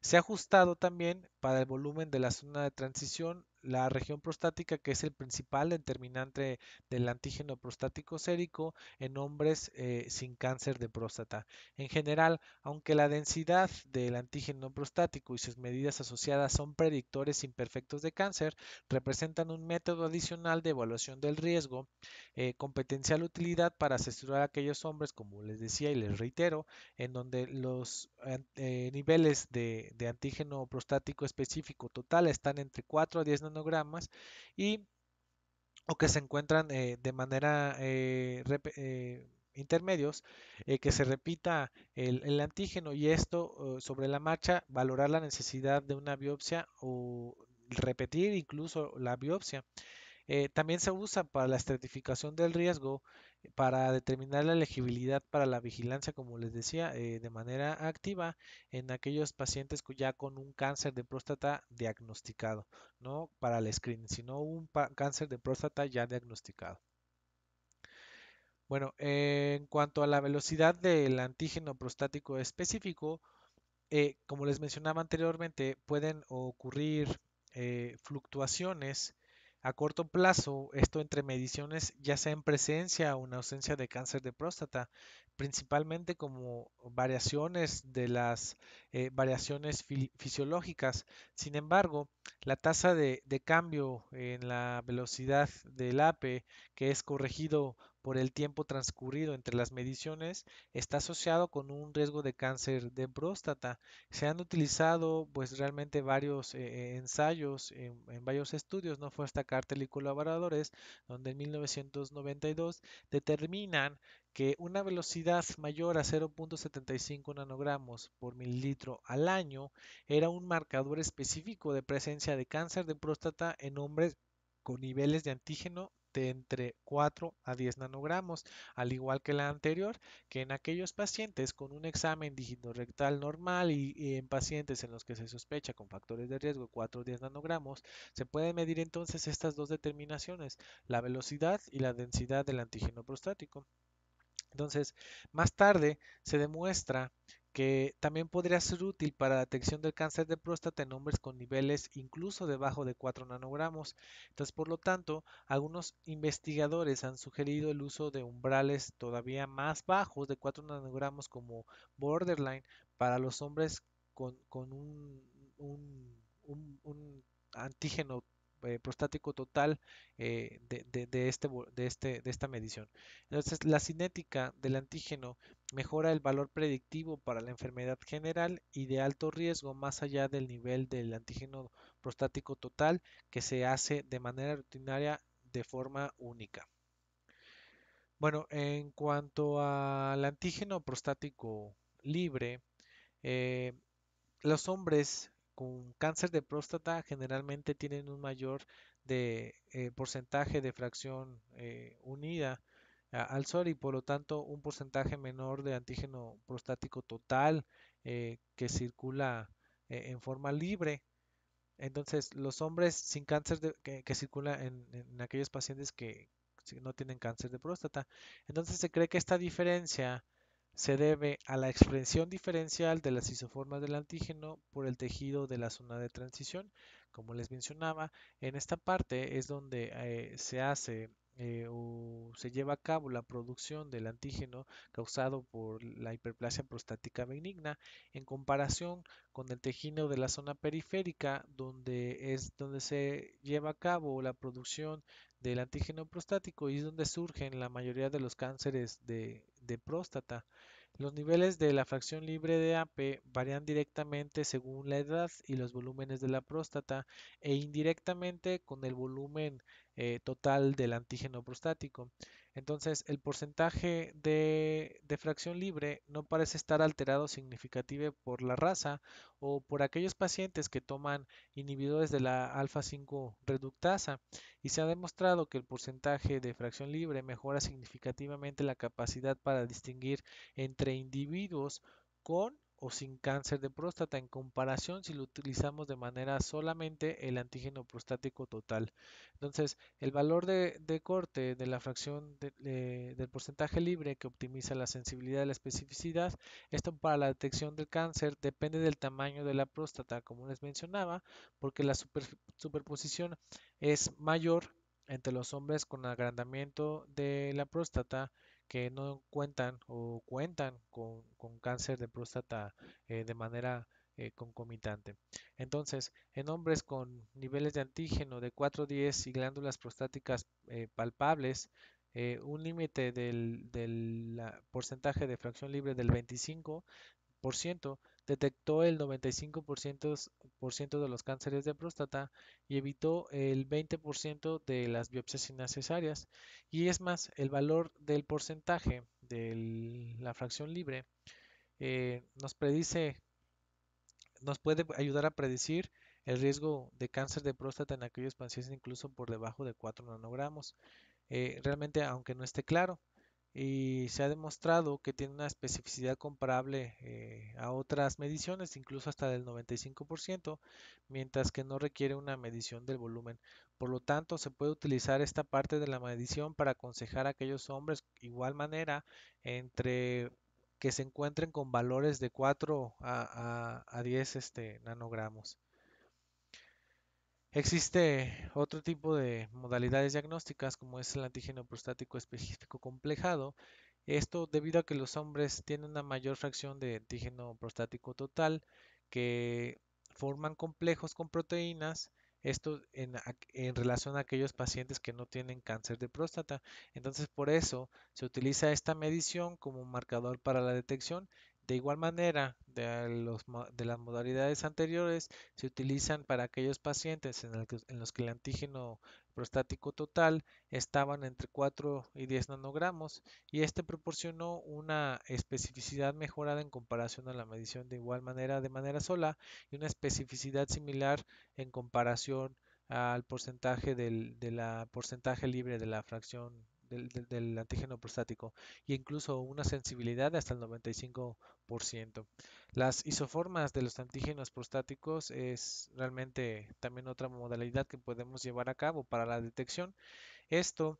Speaker 1: Se ha ajustado también para el volumen de la zona de transición la región prostática, que es el principal determinante del antígeno prostático sérico en hombres eh, sin cáncer de próstata. En general, aunque la densidad del antígeno prostático y sus medidas asociadas son predictores imperfectos de cáncer, representan un método adicional de evaluación del riesgo eh, con utilidad para asesorar a aquellos hombres, como les decía y les reitero, en donde los eh, niveles de, antígeno prostático específico total están entre 4 a 10 y o que se encuentran eh, de manera eh, eh, intermedios, que se repita el, el antígeno y esto sobre la marcha, valorar la necesidad de una biopsia o repetir incluso la biopsia. también se usa para la estratificación del riesgo para determinar la elegibilidad para la vigilancia, como les decía, eh, de manera activa en aquellos pacientes ya con un cáncer de próstata diagnosticado, no para el screening, sino un cáncer de próstata ya diagnosticado. Bueno, eh, en cuanto a la velocidad del antígeno prostático específico, eh, como les mencionaba anteriormente, pueden ocurrir fluctuaciones a corto plazo, esto entre mediciones ya sea en presencia o en ausencia de cáncer de próstata, principalmente como variaciones de las eh, variaciones fisiológicas. Sin embargo, la tasa de, de, cambio en la velocidad del APE, que es corregido por el tiempo transcurrido entre las mediciones está asociado con un riesgo de cáncer de próstata. Se han utilizado pues realmente varios eh, ensayos en, varios estudios, no fue hasta Cartel y colaboradores, donde en 1992 determinan que una velocidad mayor a 0.75 nanogramos por mililitro al año era un marcador específico de presencia de cáncer de próstata en hombres con niveles de antígeno entre 4 a 10 nanogramos, al igual que la anterior, que en aquellos pacientes con un examen rectal normal y, en pacientes en los que se sospecha con factores de riesgo 4 a 10 nanogramos, se pueden medir entonces estas dos determinaciones, la velocidad y la densidad del antígeno prostático. Entonces, más tarde se demuestra que también podría ser útil para la detección del cáncer de próstata en hombres con niveles incluso debajo de 4 nanogramos. Entonces, por lo tanto, algunos investigadores han sugerido el uso de umbrales todavía más bajos de 4 nanogramos como borderline para los hombres con, un, antígeno eh, prostático total eh, de, este, este, de esta medición. Entonces, la cinética del antígeno Mejora el valor predictivo para la enfermedad general y de alto riesgo más allá del nivel del antígeno prostático total que se hace de manera rutinaria de forma única. Bueno, en cuanto al antígeno prostático libre, eh, los hombres con cáncer de próstata generalmente tienen un mayor eh, porcentaje de fracción eh, unida al sol y por lo tanto un porcentaje menor de antígeno prostático total eh, que circula eh, en forma libre. Entonces, los hombres sin cáncer que, circulan en, aquellos pacientes que no tienen cáncer de próstata. Entonces, se cree que esta diferencia se debe a la expresión diferencial de las isoformas del antígeno por el tejido de la zona de transición. Como les mencionaba, en esta parte es donde eh, se hace eh, o se lleva a cabo la producción del antígeno causado por la hiperplasia prostática benigna en comparación con el tejido de la zona periférica donde es donde se lleva a cabo la producción del antígeno prostático y es donde surgen la mayoría de los cánceres de, de próstata. Los niveles de la fracción libre de AP e varían directamente según la edad y los volúmenes de la próstata e indirectamente con el volumen eh, total del antígeno prostático. Entonces, el porcentaje de, de, fracción libre no parece estar alterado significativamente por la raza o por aquellos pacientes que toman inhibidores de la alfa-5 reductasa y se ha demostrado que el porcentaje de fracción libre mejora significativamente la capacidad para distinguir entre individuos con o sin cáncer de próstata en comparación si lo utilizamos de manera solamente el antígeno prostático total. Entonces, el valor de, corte de la fracción del porcentaje libre que optimiza la sensibilidad y la especificidad, esto para la detección del cáncer depende del tamaño de la próstata, como les mencionaba, porque la superposición es mayor entre los hombres con agrandamiento de la próstata que no cuentan o cuentan con, cáncer de próstata eh, de manera eh, concomitante. Entonces, en hombres con niveles de antígeno de 4-10 y glándulas prostáticas eh, palpables, un límite del, porcentaje de fracción libre del 25%, detectó el 95% por ciento de los cánceres de próstata y evitó el 20% de las biopsias innecesarias. Y es más, el valor del porcentaje de la fracción libre eh, nos predice, nos puede ayudar a predecir el riesgo de cáncer de próstata en aquellos pacientes incluso por debajo de 4 nanogramos. Eh, realmente, aunque no esté claro, y se ha demostrado que tiene una especificidad comparable eh, a otras mediciones, incluso hasta del 95%, mientras que no requiere una medición del volumen. Por lo tanto, se puede utilizar esta parte de la medición para aconsejar a aquellos hombres igual manera entre que se encuentren con valores de 4 a, 10 este, nanogramos. Existe otro tipo de modalidades diagnósticas como es el antígeno prostático específico complejado. Esto debido a que los hombres tienen una mayor fracción de antígeno prostático total que forman complejos con proteínas. Esto en, relación a aquellos pacientes que no tienen cáncer de próstata. Entonces por eso se utiliza esta medición como marcador para la detección de igual manera, de, las modalidades anteriores se utilizan para aquellos pacientes en, los que el antígeno prostático total estaban entre 4 y 10 nanogramos y este proporcionó una especificidad mejorada en comparación a la medición de igual manera de manera sola y una especificidad similar en comparación al porcentaje del porcentaje libre de la fracción del, antígeno prostático e incluso una sensibilidad hasta el 95%. Las isoformas de los antígenos prostáticos es realmente también otra modalidad que podemos llevar a cabo para la detección. Esto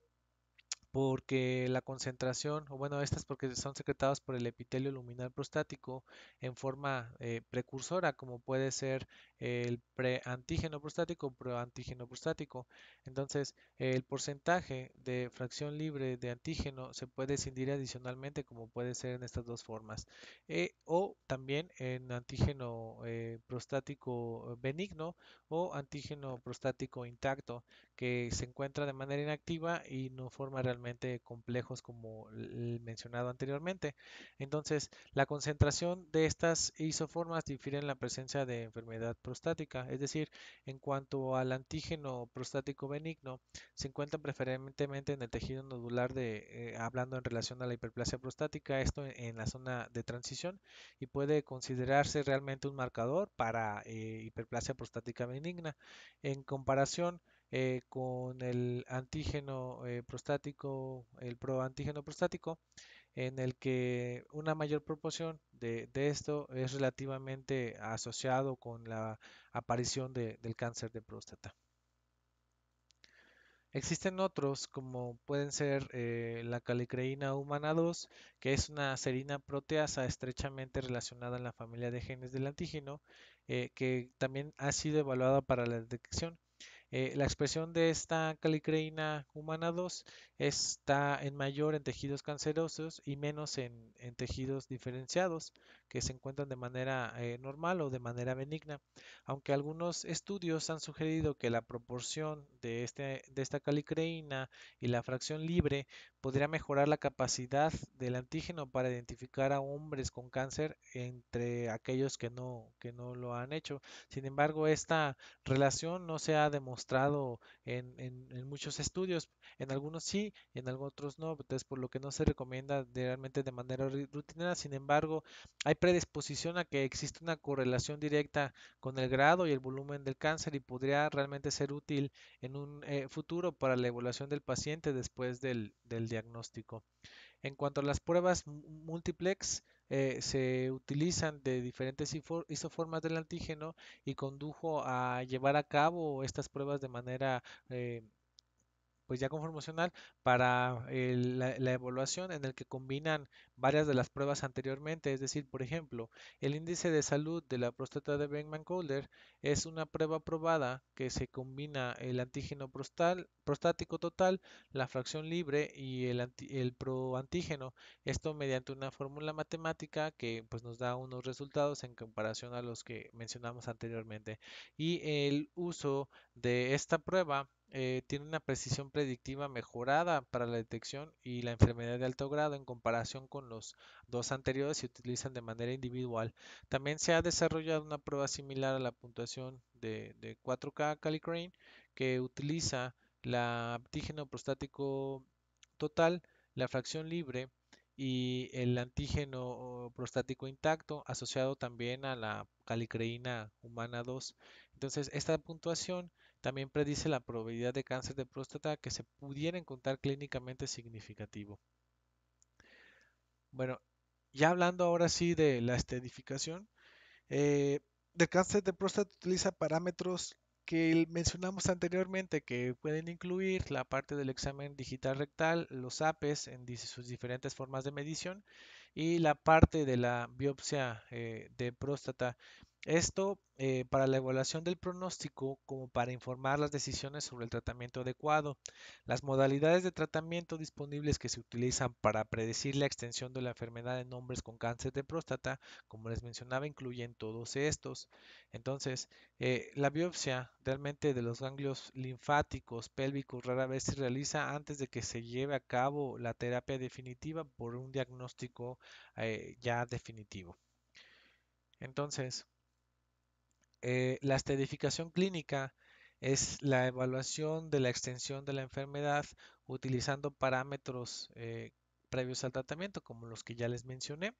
Speaker 1: porque la concentración, o bueno, estas porque son secretadas por el epitelio luminal prostático en forma eh, precursora, como puede ser el preantígeno prostático, o proantígeno prostático. Entonces, el porcentaje de fracción libre de antígeno se puede escindir adicionalmente, como puede ser en estas dos formas, eh, o también en antígeno eh, prostático benigno o antígeno prostático intacto, que se encuentra de manera inactiva y no forma realmente complejos como mencionado anteriormente. Entonces, la concentración de estas isoformas difiere en la presencia de enfermedad prostática, es decir, en cuanto al antígeno prostático benigno, se encuentra preferentemente en el tejido nodular de, eh, hablando en relación a la hiperplasia prostática, esto e, en, la zona de transición y puede considerarse realmente un marcador para eh, hiperplasia prostática benigna. En comparación, eh, con el antígeno prostático, el proantígeno prostático, en el que una mayor proporción de, esto es relativamente asociado con la aparición del cáncer de próstata. Existen otros como pueden ser eh, la calicreina humana 2, que es una serina proteasa estrechamente relacionada en la familia de genes del antígeno, eh, que también ha sido evaluada para la detección. Eh, la expresión de esta calicreína humana 2 está en mayor en tejidos cancerosos y menos en, tejidos diferenciados que se encuentran de manera eh, normal o de manera benigna, aunque algunos estudios han sugerido que la proporción de, este, de esta calicreína y la fracción libre podría mejorar la capacidad del antígeno para identificar a hombres con cáncer entre aquellos que no, que no lo han hecho. Sin embargo, esta relación no se ha demostrado en, en muchos estudios, en algunos sí, en algunos otros no, entonces por lo que no se recomienda realmente de manera rutinaria. Sin embargo, hay predisposición a que existe una correlación directa con el grado y el volumen del cáncer y podría realmente ser útil en un eh, futuro para la evaluación del paciente después del, diagnóstico. En cuanto a las pruebas multiplex, eh, se utilizan de diferentes isoformas del antígeno y condujo a llevar a cabo estas pruebas de manera eh, pues ya conformacional para la, evaluación en el que combinan varias de las pruebas anteriormente, es decir, por ejemplo, el índice de salud de la próstata de beckman kolder es una prueba probada que se combina el antígeno prostático total, la fracción libre y el, proantígeno, esto mediante una fórmula matemática que pues nos da unos resultados en comparación a los que mencionamos anteriormente y el uso de esta prueba eh, tiene una precisión predictiva mejorada para la detección y la enfermedad de alto grado en comparación con los dos anteriores se utilizan de manera individual. También se ha desarrollado una prueba similar a la puntuación de, 4K Calicrane que utiliza la antígeno prostático total, la fracción libre y el antígeno prostático intacto asociado también a la calicreína humana 2. Entonces, esta puntuación también predice la probabilidad de cáncer de próstata que se pudiera encontrar clínicamente significativo. Bueno, ya hablando ahora sí de la esterificación, eh, cáncer de próstata utiliza parámetros que mencionamos anteriormente que pueden incluir la parte del examen digital rectal, los APES en sus diferentes formas de medición y la parte de la biopsia eh, de próstata esto eh, para la evaluación del pronóstico como para informar las decisiones sobre el tratamiento adecuado, las modalidades de tratamiento disponibles que se utilizan para predecir la extensión de la enfermedad en hombres con cáncer de próstata, como les mencionaba, incluyen todos estos. Entonces, eh, la biopsia realmente de los ganglios linfáticos pélvicos rara vez se realiza antes de que se lleve a cabo la terapia definitiva por un diagnóstico eh, ya definitivo. Entonces, eh, la esterificación clínica es la evaluación de la extensión de la enfermedad utilizando parámetros eh, previos al tratamiento, como los que ya les mencioné,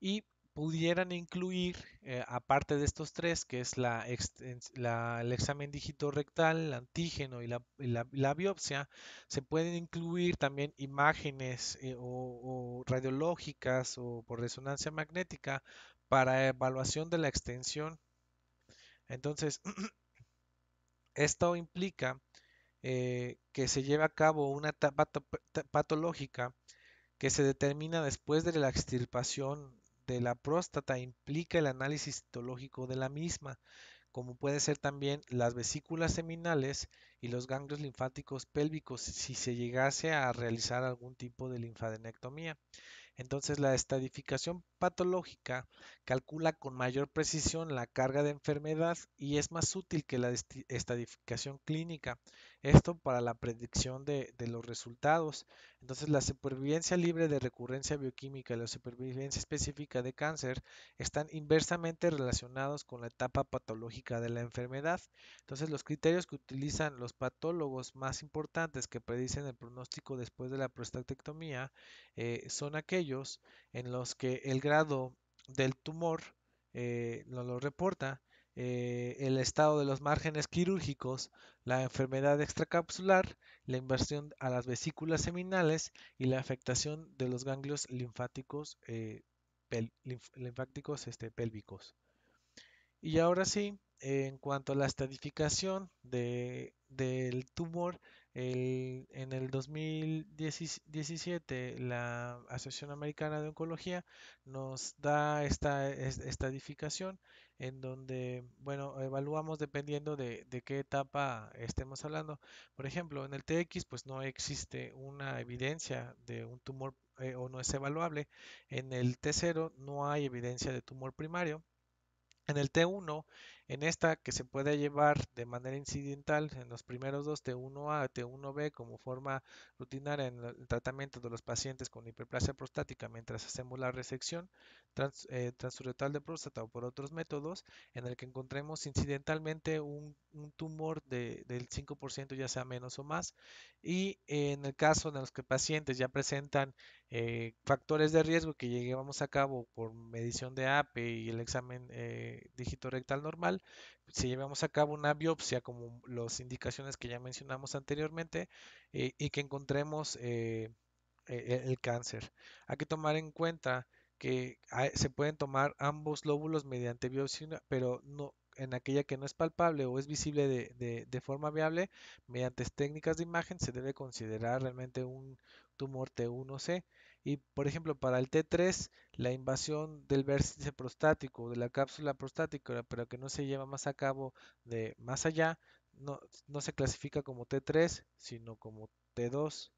Speaker 1: y pudieran incluir, eh, aparte de estos tres, que es la, el examen rectal, el antígeno y la, biopsia, se pueden incluir también imágenes o radiológicas o por resonancia magnética para evaluación de la extensión entonces, (clears throat) esto implica eh, que se lleve a cabo una etapa patológica que se determina después de la extirpación de la próstata, implica el análisis citológico de la misma, como puede ser también las vesículas seminales y los ganglios linfáticos pélvicos si se llegase a realizar algún tipo de linfadenectomía. Entonces la estadificación patológica calcula con mayor precisión la carga de enfermedad y es más útil que la estadificación clínica. Esto para la predicción de, los resultados. Entonces, la supervivencia libre de recurrencia bioquímica y la supervivencia específica de cáncer están inversamente relacionados con la etapa patológica de la enfermedad. Entonces, los criterios que utilizan los patólogos más importantes que predicen el pronóstico después de la prostatectomía eh, son aquellos en los que el grado del tumor, eh, nos lo reporta, eh, el estado de los márgenes quirúrgicos, la enfermedad extracapsular, la inversión a las vesículas seminales y la afectación de los ganglios linfáticos, eh, linfáticos este, pélvicos. Y ahora sí, en cuanto a la estadificación del tumor, el, en el 2017 la Asociación Americana de Oncología nos da esta estadificación en donde, bueno, evaluamos dependiendo de, qué etapa estemos hablando. Por ejemplo, en el TX pues no existe una evidencia de un tumor eh, o no es evaluable. En el T0 no hay evidencia de tumor primario. En el T1 en esta, que se puede llevar de manera incidental en los primeros dos T1A a t 1 b como forma rutinaria en el tratamiento de los pacientes con hiperplasia prostática mientras hacemos la resección trans, eh, transuretal de próstata o por otros métodos, en el que encontremos incidentalmente un, tumor del 5%, ya sea menos o más, y en el caso de los que pacientes ya presentan eh, factores de riesgo que llevamos a cabo por medición de AP e y el examen eh, rectal normal, si llevamos a cabo una biopsia, como las indicaciones que ya mencionamos anteriormente, eh, y que encontremos eh, e-, e-, el cáncer. Hay que tomar en cuenta que se pueden tomar ambos lóbulos mediante biopsia, pero en aquella que no es palpable o es visible de, forma viable, mediante técnicas de imagen se debe considerar realmente un tumor T1C. Y por ejemplo, para el T3, la invasión del vértice prostático, de la cápsula prostática, pero que no se lleva más a cabo de más allá, no, se clasifica como T3, sino como T2.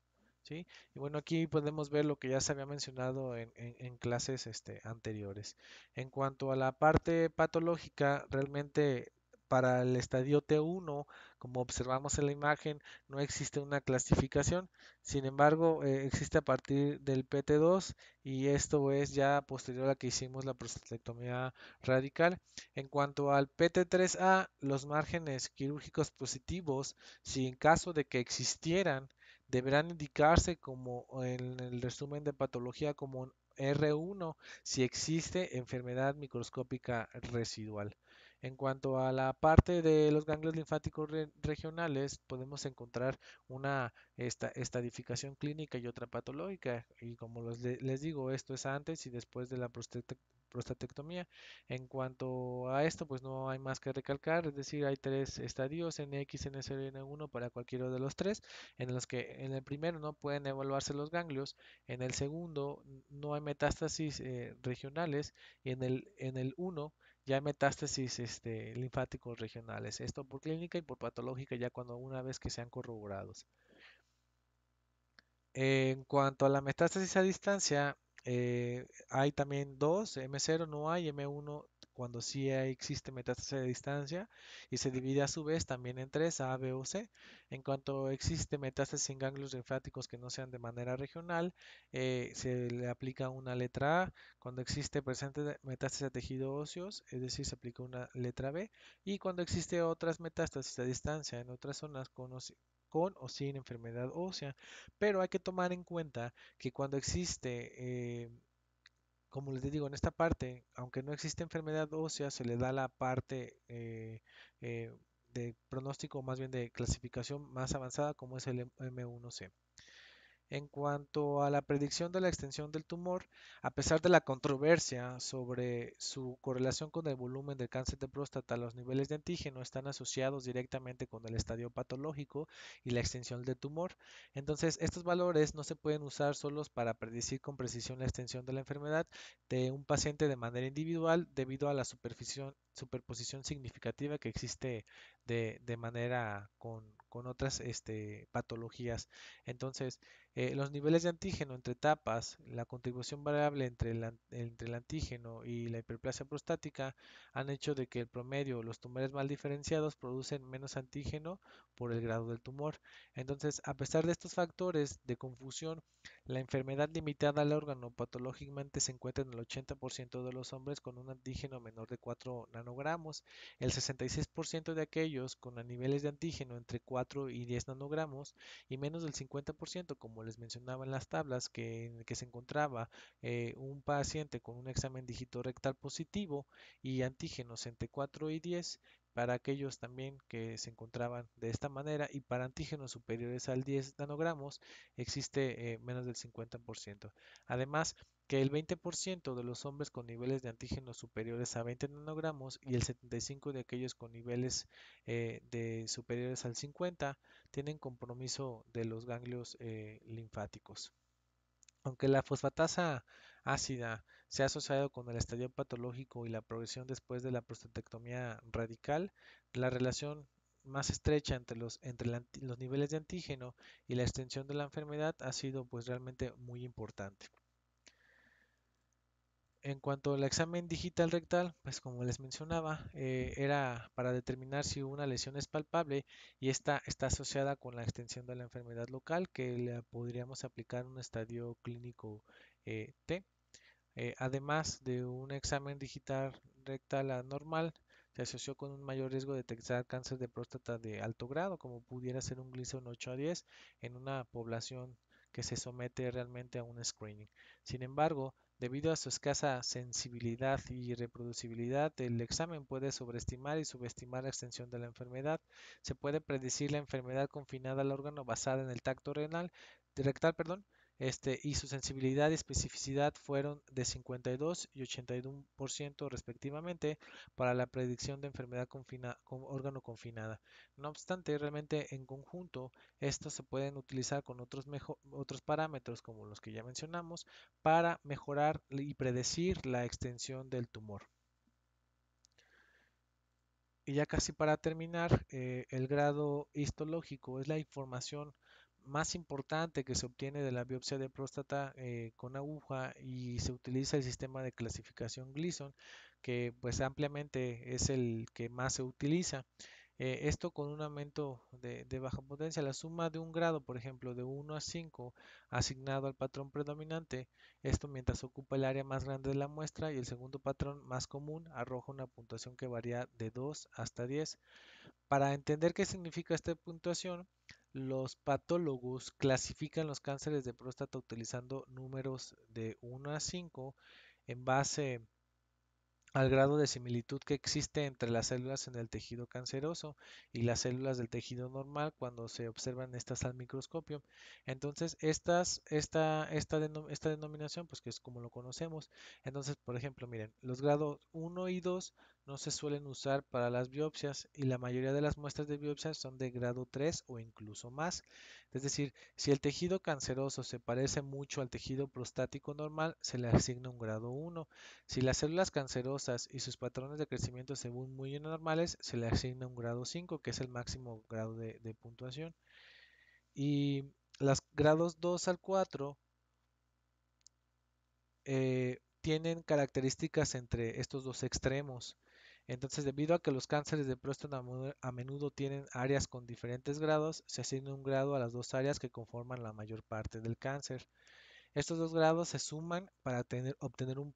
Speaker 1: ¿Sí? Y bueno, aquí podemos ver lo que ya se había mencionado en, clases este, anteriores. En cuanto a la parte patológica, realmente para el estadio T1 como observamos en la imagen, no existe una clasificación. Sin embargo, eh, existe a partir del PT2 y esto es ya posterior a que hicimos la prostatectomía radical. En cuanto al PT3A, los márgenes quirúrgicos positivos, si en caso de que existieran, deberán indicarse como en el resumen de patología como R1 si existe enfermedad microscópica residual. En cuanto a la parte de los ganglios linfáticos regionales, podemos encontrar una esta, estadificación clínica y otra patológica. Y como les digo, esto es antes y después de la prostatectomía. En cuanto a esto, pues no hay más que recalcar, es decir, hay tres estadios, NX, N0 y N1 para cualquiera de los tres, en los que en el primero no pueden evaluarse los ganglios, en el segundo no hay metástasis eh, regionales y en el, en el 1 ya hay metástasis este, linfáticos regionales. Esto por clínica y por patológica ya cuando una vez que sean corroborados. En cuanto a la metástasis a distancia, eh, hay también dos, M0 no hay, M1 cuando sí existe metástasis de distancia y se divide a su vez también en tres, A, B o C. En cuanto existe metástasis en ganglios linfáticos que no sean de manera regional, eh, se le aplica una letra A. Cuando existe presente metástasis de tejido óseos, es decir, se aplica una letra B. Y cuando existe otras metástasis a distancia en otras zonas con o sin enfermedad ósea, pero hay que tomar en cuenta que cuando existe eh, como les digo, en esta parte, aunque no existe enfermedad ósea, se le da la parte eh, eh, de pronóstico, más bien de clasificación más avanzada, como es el M1C. En cuanto a la predicción de la extensión del tumor, a pesar de la controversia sobre su correlación con el volumen del cáncer de próstata, los niveles de antígeno están asociados directamente con el estadio patológico y la extensión del tumor. Entonces, estos valores no se pueden usar solos para predecir con precisión la extensión de la enfermedad de un paciente de manera individual debido a la superposición significativa que existe de, manera con, otras este, patologías. Entonces, eh, los niveles de antígeno entre etapas, la contribución variable entre el, entre el, antígeno y la hiperplasia prostática han hecho de que el promedio, los tumores mal diferenciados producen menos antígeno por el grado del tumor. Entonces, a pesar de estos factores de confusión, la enfermedad limitada al órgano patológicamente se encuentra en el 80% de los hombres con un antígeno menor de 4 nanogramos, el 66% de aquellos con niveles de antígeno entre 4 y 10 nanogramos y menos del 50% como les mencionaba en las tablas, que, que se encontraba eh, un paciente con un examen rectal positivo y antígenos entre 4 y 10, para aquellos también que se encontraban de esta manera y para antígenos superiores al 10 nanogramos existe eh, menos del 50%. Además, que el 20% de los hombres con niveles de antígenos superiores a 20 nanogramos y el 75% de aquellos con niveles eh, de superiores al 50 tienen compromiso de los ganglios eh, linfáticos. Aunque la fosfatasa ácida se ha asociado con el estadio patológico y la progresión después de la prostatectomía radical, la relación más estrecha entre los, entre los niveles de antígeno y la extensión de la enfermedad ha sido pues realmente muy importante. En cuanto al examen digital rectal, pues como les mencionaba, eh, era para determinar si una lesión es palpable y esta está asociada con la extensión de la enfermedad local que le podríamos aplicar en un estadio clínico eh, T. Eh, además de un examen digital rectal anormal, se asoció con un mayor riesgo de detectar cáncer de próstata de alto grado, como pudiera ser un Gleason 8 a 10 en una población que se somete realmente a un screening. Sin embargo, Debido a su escasa sensibilidad y reproducibilidad, el examen puede sobreestimar y subestimar la extensión de la enfermedad. Se puede predecir la enfermedad confinada al órgano basada en el tacto renal, rectal, perdón, este, y su sensibilidad y especificidad fueron de 52 y 81% respectivamente para la predicción de enfermedad con órgano confinada. No obstante, realmente en conjunto, estos se pueden utilizar con otros, otros parámetros como los que ya mencionamos para mejorar y predecir la extensión del tumor. Y ya casi para terminar, eh, el grado histológico es la información más importante que se obtiene de la biopsia de próstata eh, con aguja y se utiliza el sistema de clasificación Gleason, que pues ampliamente es el que más se utiliza. Eh, esto con un aumento de, de, baja potencia, la suma de un grado, por ejemplo, de 1 a 5 asignado al patrón predominante, esto mientras ocupa el área más grande de la muestra y el segundo patrón más común arroja una puntuación que varía de 2 hasta 10. Para entender qué significa esta puntuación, los patólogos clasifican los cánceres de próstata utilizando números de 1 a 5 en base al grado de similitud que existe entre las células en el tejido canceroso y las células del tejido normal cuando se observan estas al microscopio. Entonces, estas, esta, esta, esta denominación, pues que es como lo conocemos. Entonces, por ejemplo, miren, los grados 1 y 2 no se suelen usar para las biopsias y la mayoría de las muestras de biopsias son de grado 3 o incluso más. Es decir, si el tejido canceroso se parece mucho al tejido prostático normal, se le asigna un grado 1. Si las células cancerosas y sus patrones de crecimiento se ven muy anormales, se le asigna un grado 5, que es el máximo grado de, puntuación. Y los grados 2 al 4 eh, tienen características entre estos dos extremos. Entonces, debido a que los cánceres de próstata a menudo tienen áreas con diferentes grados, se asigna un grado a las dos áreas que conforman la mayor parte del cáncer. Estos dos grados se suman para obtener un,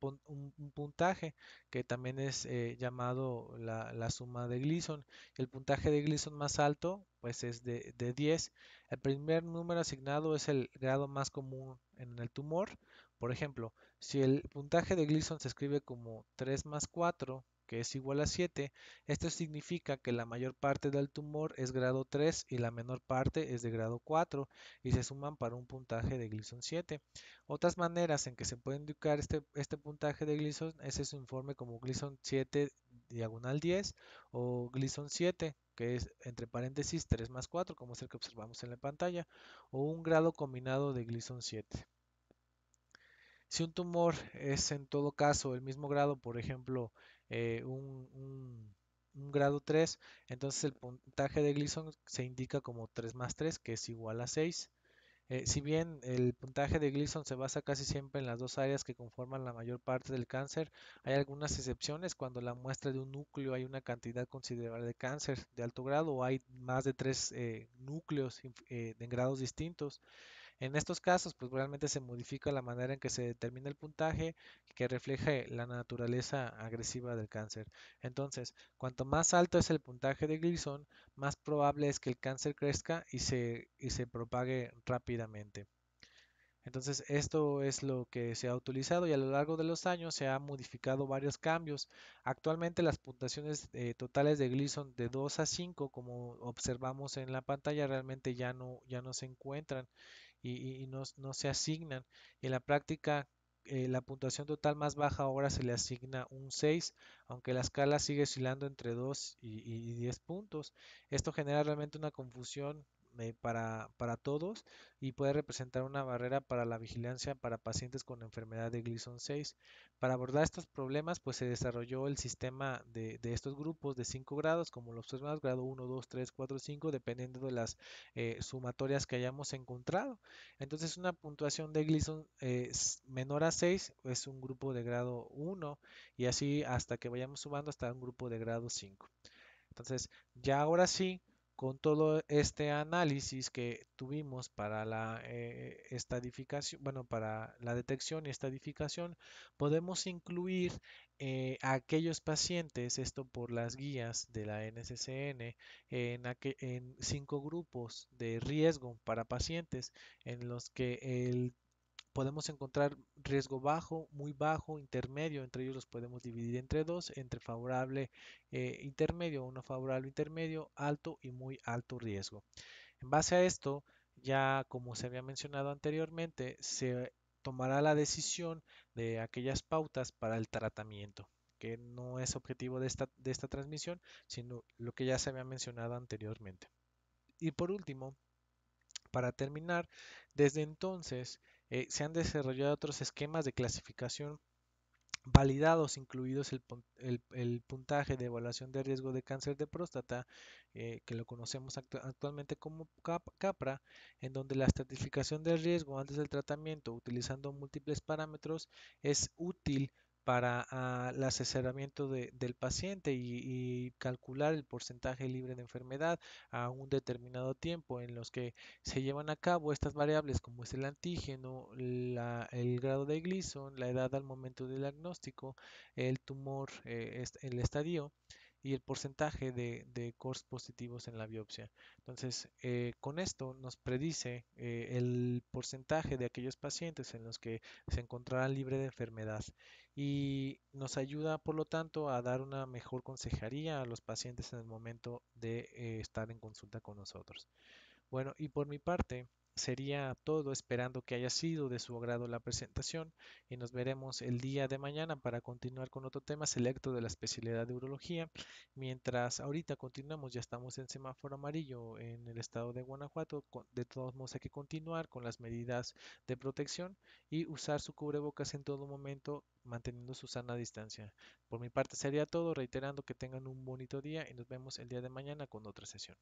Speaker 1: puntaje que también es eh, llamado la, suma de Gleason. El puntaje de Gleason más alto pues es de, de 10. El primer número asignado es el grado más común en el tumor. Por ejemplo, si el puntaje de Gleason se escribe como 3 más 4, que es igual a 7, esto significa que la mayor parte del tumor es grado 3 y la menor parte es de grado 4 y se suman para un puntaje de Gleason 7. Otras maneras en que se puede indicar este, este puntaje de Gleason es su informe como Gleason 7 diagonal 10 o Gleason 7 que es entre paréntesis 3 más 4 como es el que observamos en la pantalla o un grado combinado de Gleason 7. Si un tumor es en todo caso el mismo grado, por ejemplo, eh, un, grado 3, entonces el puntaje de Gleason se indica como 3 más 3, que es igual a 6. Eh, si bien el puntaje de Gleason se basa casi siempre en las dos áreas que conforman la mayor parte del cáncer, hay algunas excepciones cuando la muestra de un núcleo hay una cantidad considerable de cáncer de alto grado o hay más de tres eh, núcleos en grados distintos. En estos casos, pues realmente se modifica la manera en que se determina el puntaje que refleje la naturaleza agresiva del cáncer. Entonces, cuanto más alto es el puntaje de Gleason, más probable es que el cáncer crezca y se, se propague rápidamente. Entonces, esto es lo que se ha utilizado y a lo largo de los años se han modificado varios cambios. Actualmente las puntuaciones eh, totales de Gleason de 2 a 5, como observamos en la pantalla, realmente ya no, ya no se encuentran y, no, se asignan. En la práctica, eh, la puntuación total más baja ahora se le asigna un 6, aunque la escala sigue oscilando entre 2 y, y 10 puntos. Esto genera realmente una confusión para, para, todos y puede representar una barrera para la vigilancia para pacientes con enfermedad de Gleason 6. Para abordar estos problemas, pues se desarrolló el sistema de, estos grupos de 5 grados, como los observamos grado 1, 2, 3, 4, 5, dependiendo de las eh, sumatorias que hayamos encontrado. Entonces, una puntuación de Gleason eh, menor a 6 es un grupo de grado 1 y así hasta que vayamos sumando hasta un grupo de grado 5. Entonces, ya ahora sí, con todo este análisis que tuvimos para la eh, estadificación, bueno, para la detección y estadificación, podemos incluir eh, a aquellos pacientes, esto por las guías de la NCCN, en cinco grupos de riesgo para pacientes en los que el podemos encontrar riesgo bajo, muy bajo, intermedio, entre ellos los podemos dividir entre dos, entre favorable e intermedio, uno favorable intermedio, alto y muy alto riesgo. En base a esto, ya como se había mencionado anteriormente, se tomará la decisión de aquellas pautas para el tratamiento, que no es objetivo de esta transmisión, sino lo que ya se había mencionado anteriormente. Y por último, para terminar, desde entonces eh, se han desarrollado otros esquemas de clasificación validados, incluidos el, puntaje de evaluación de riesgo de cáncer de próstata, eh, que lo conocemos actualmente como CAPRA, en donde la estratificación de riesgo antes del tratamiento utilizando múltiples parámetros es útil para ah, el asesoramiento del paciente y, calcular el porcentaje libre de enfermedad a un determinado tiempo en los que se llevan a cabo estas variables como es el antígeno, el grado de glison, la edad al momento del diagnóstico, el tumor, eh, el estadio y el porcentaje de, de positivos en la biopsia. Entonces, eh, con esto nos predice eh, el porcentaje de aquellos pacientes en los que se encontrarán libre de enfermedad y nos ayuda, por lo tanto, a dar una mejor consejería a los pacientes en el momento de eh, estar en consulta con nosotros. Bueno, y por mi parte, sería todo, esperando que haya sido de su agrado la presentación y nos veremos el día de mañana para continuar con otro tema selecto de la especialidad de urología. Mientras ahorita continuamos, ya estamos en semáforo amarillo en el estado de Guanajuato, de todos modos hay que continuar con las medidas de protección y usar su cubrebocas en todo momento manteniendo su sana distancia. Por mi parte sería todo, reiterando que tengan un bonito día y nos vemos el día de mañana con otra sesión.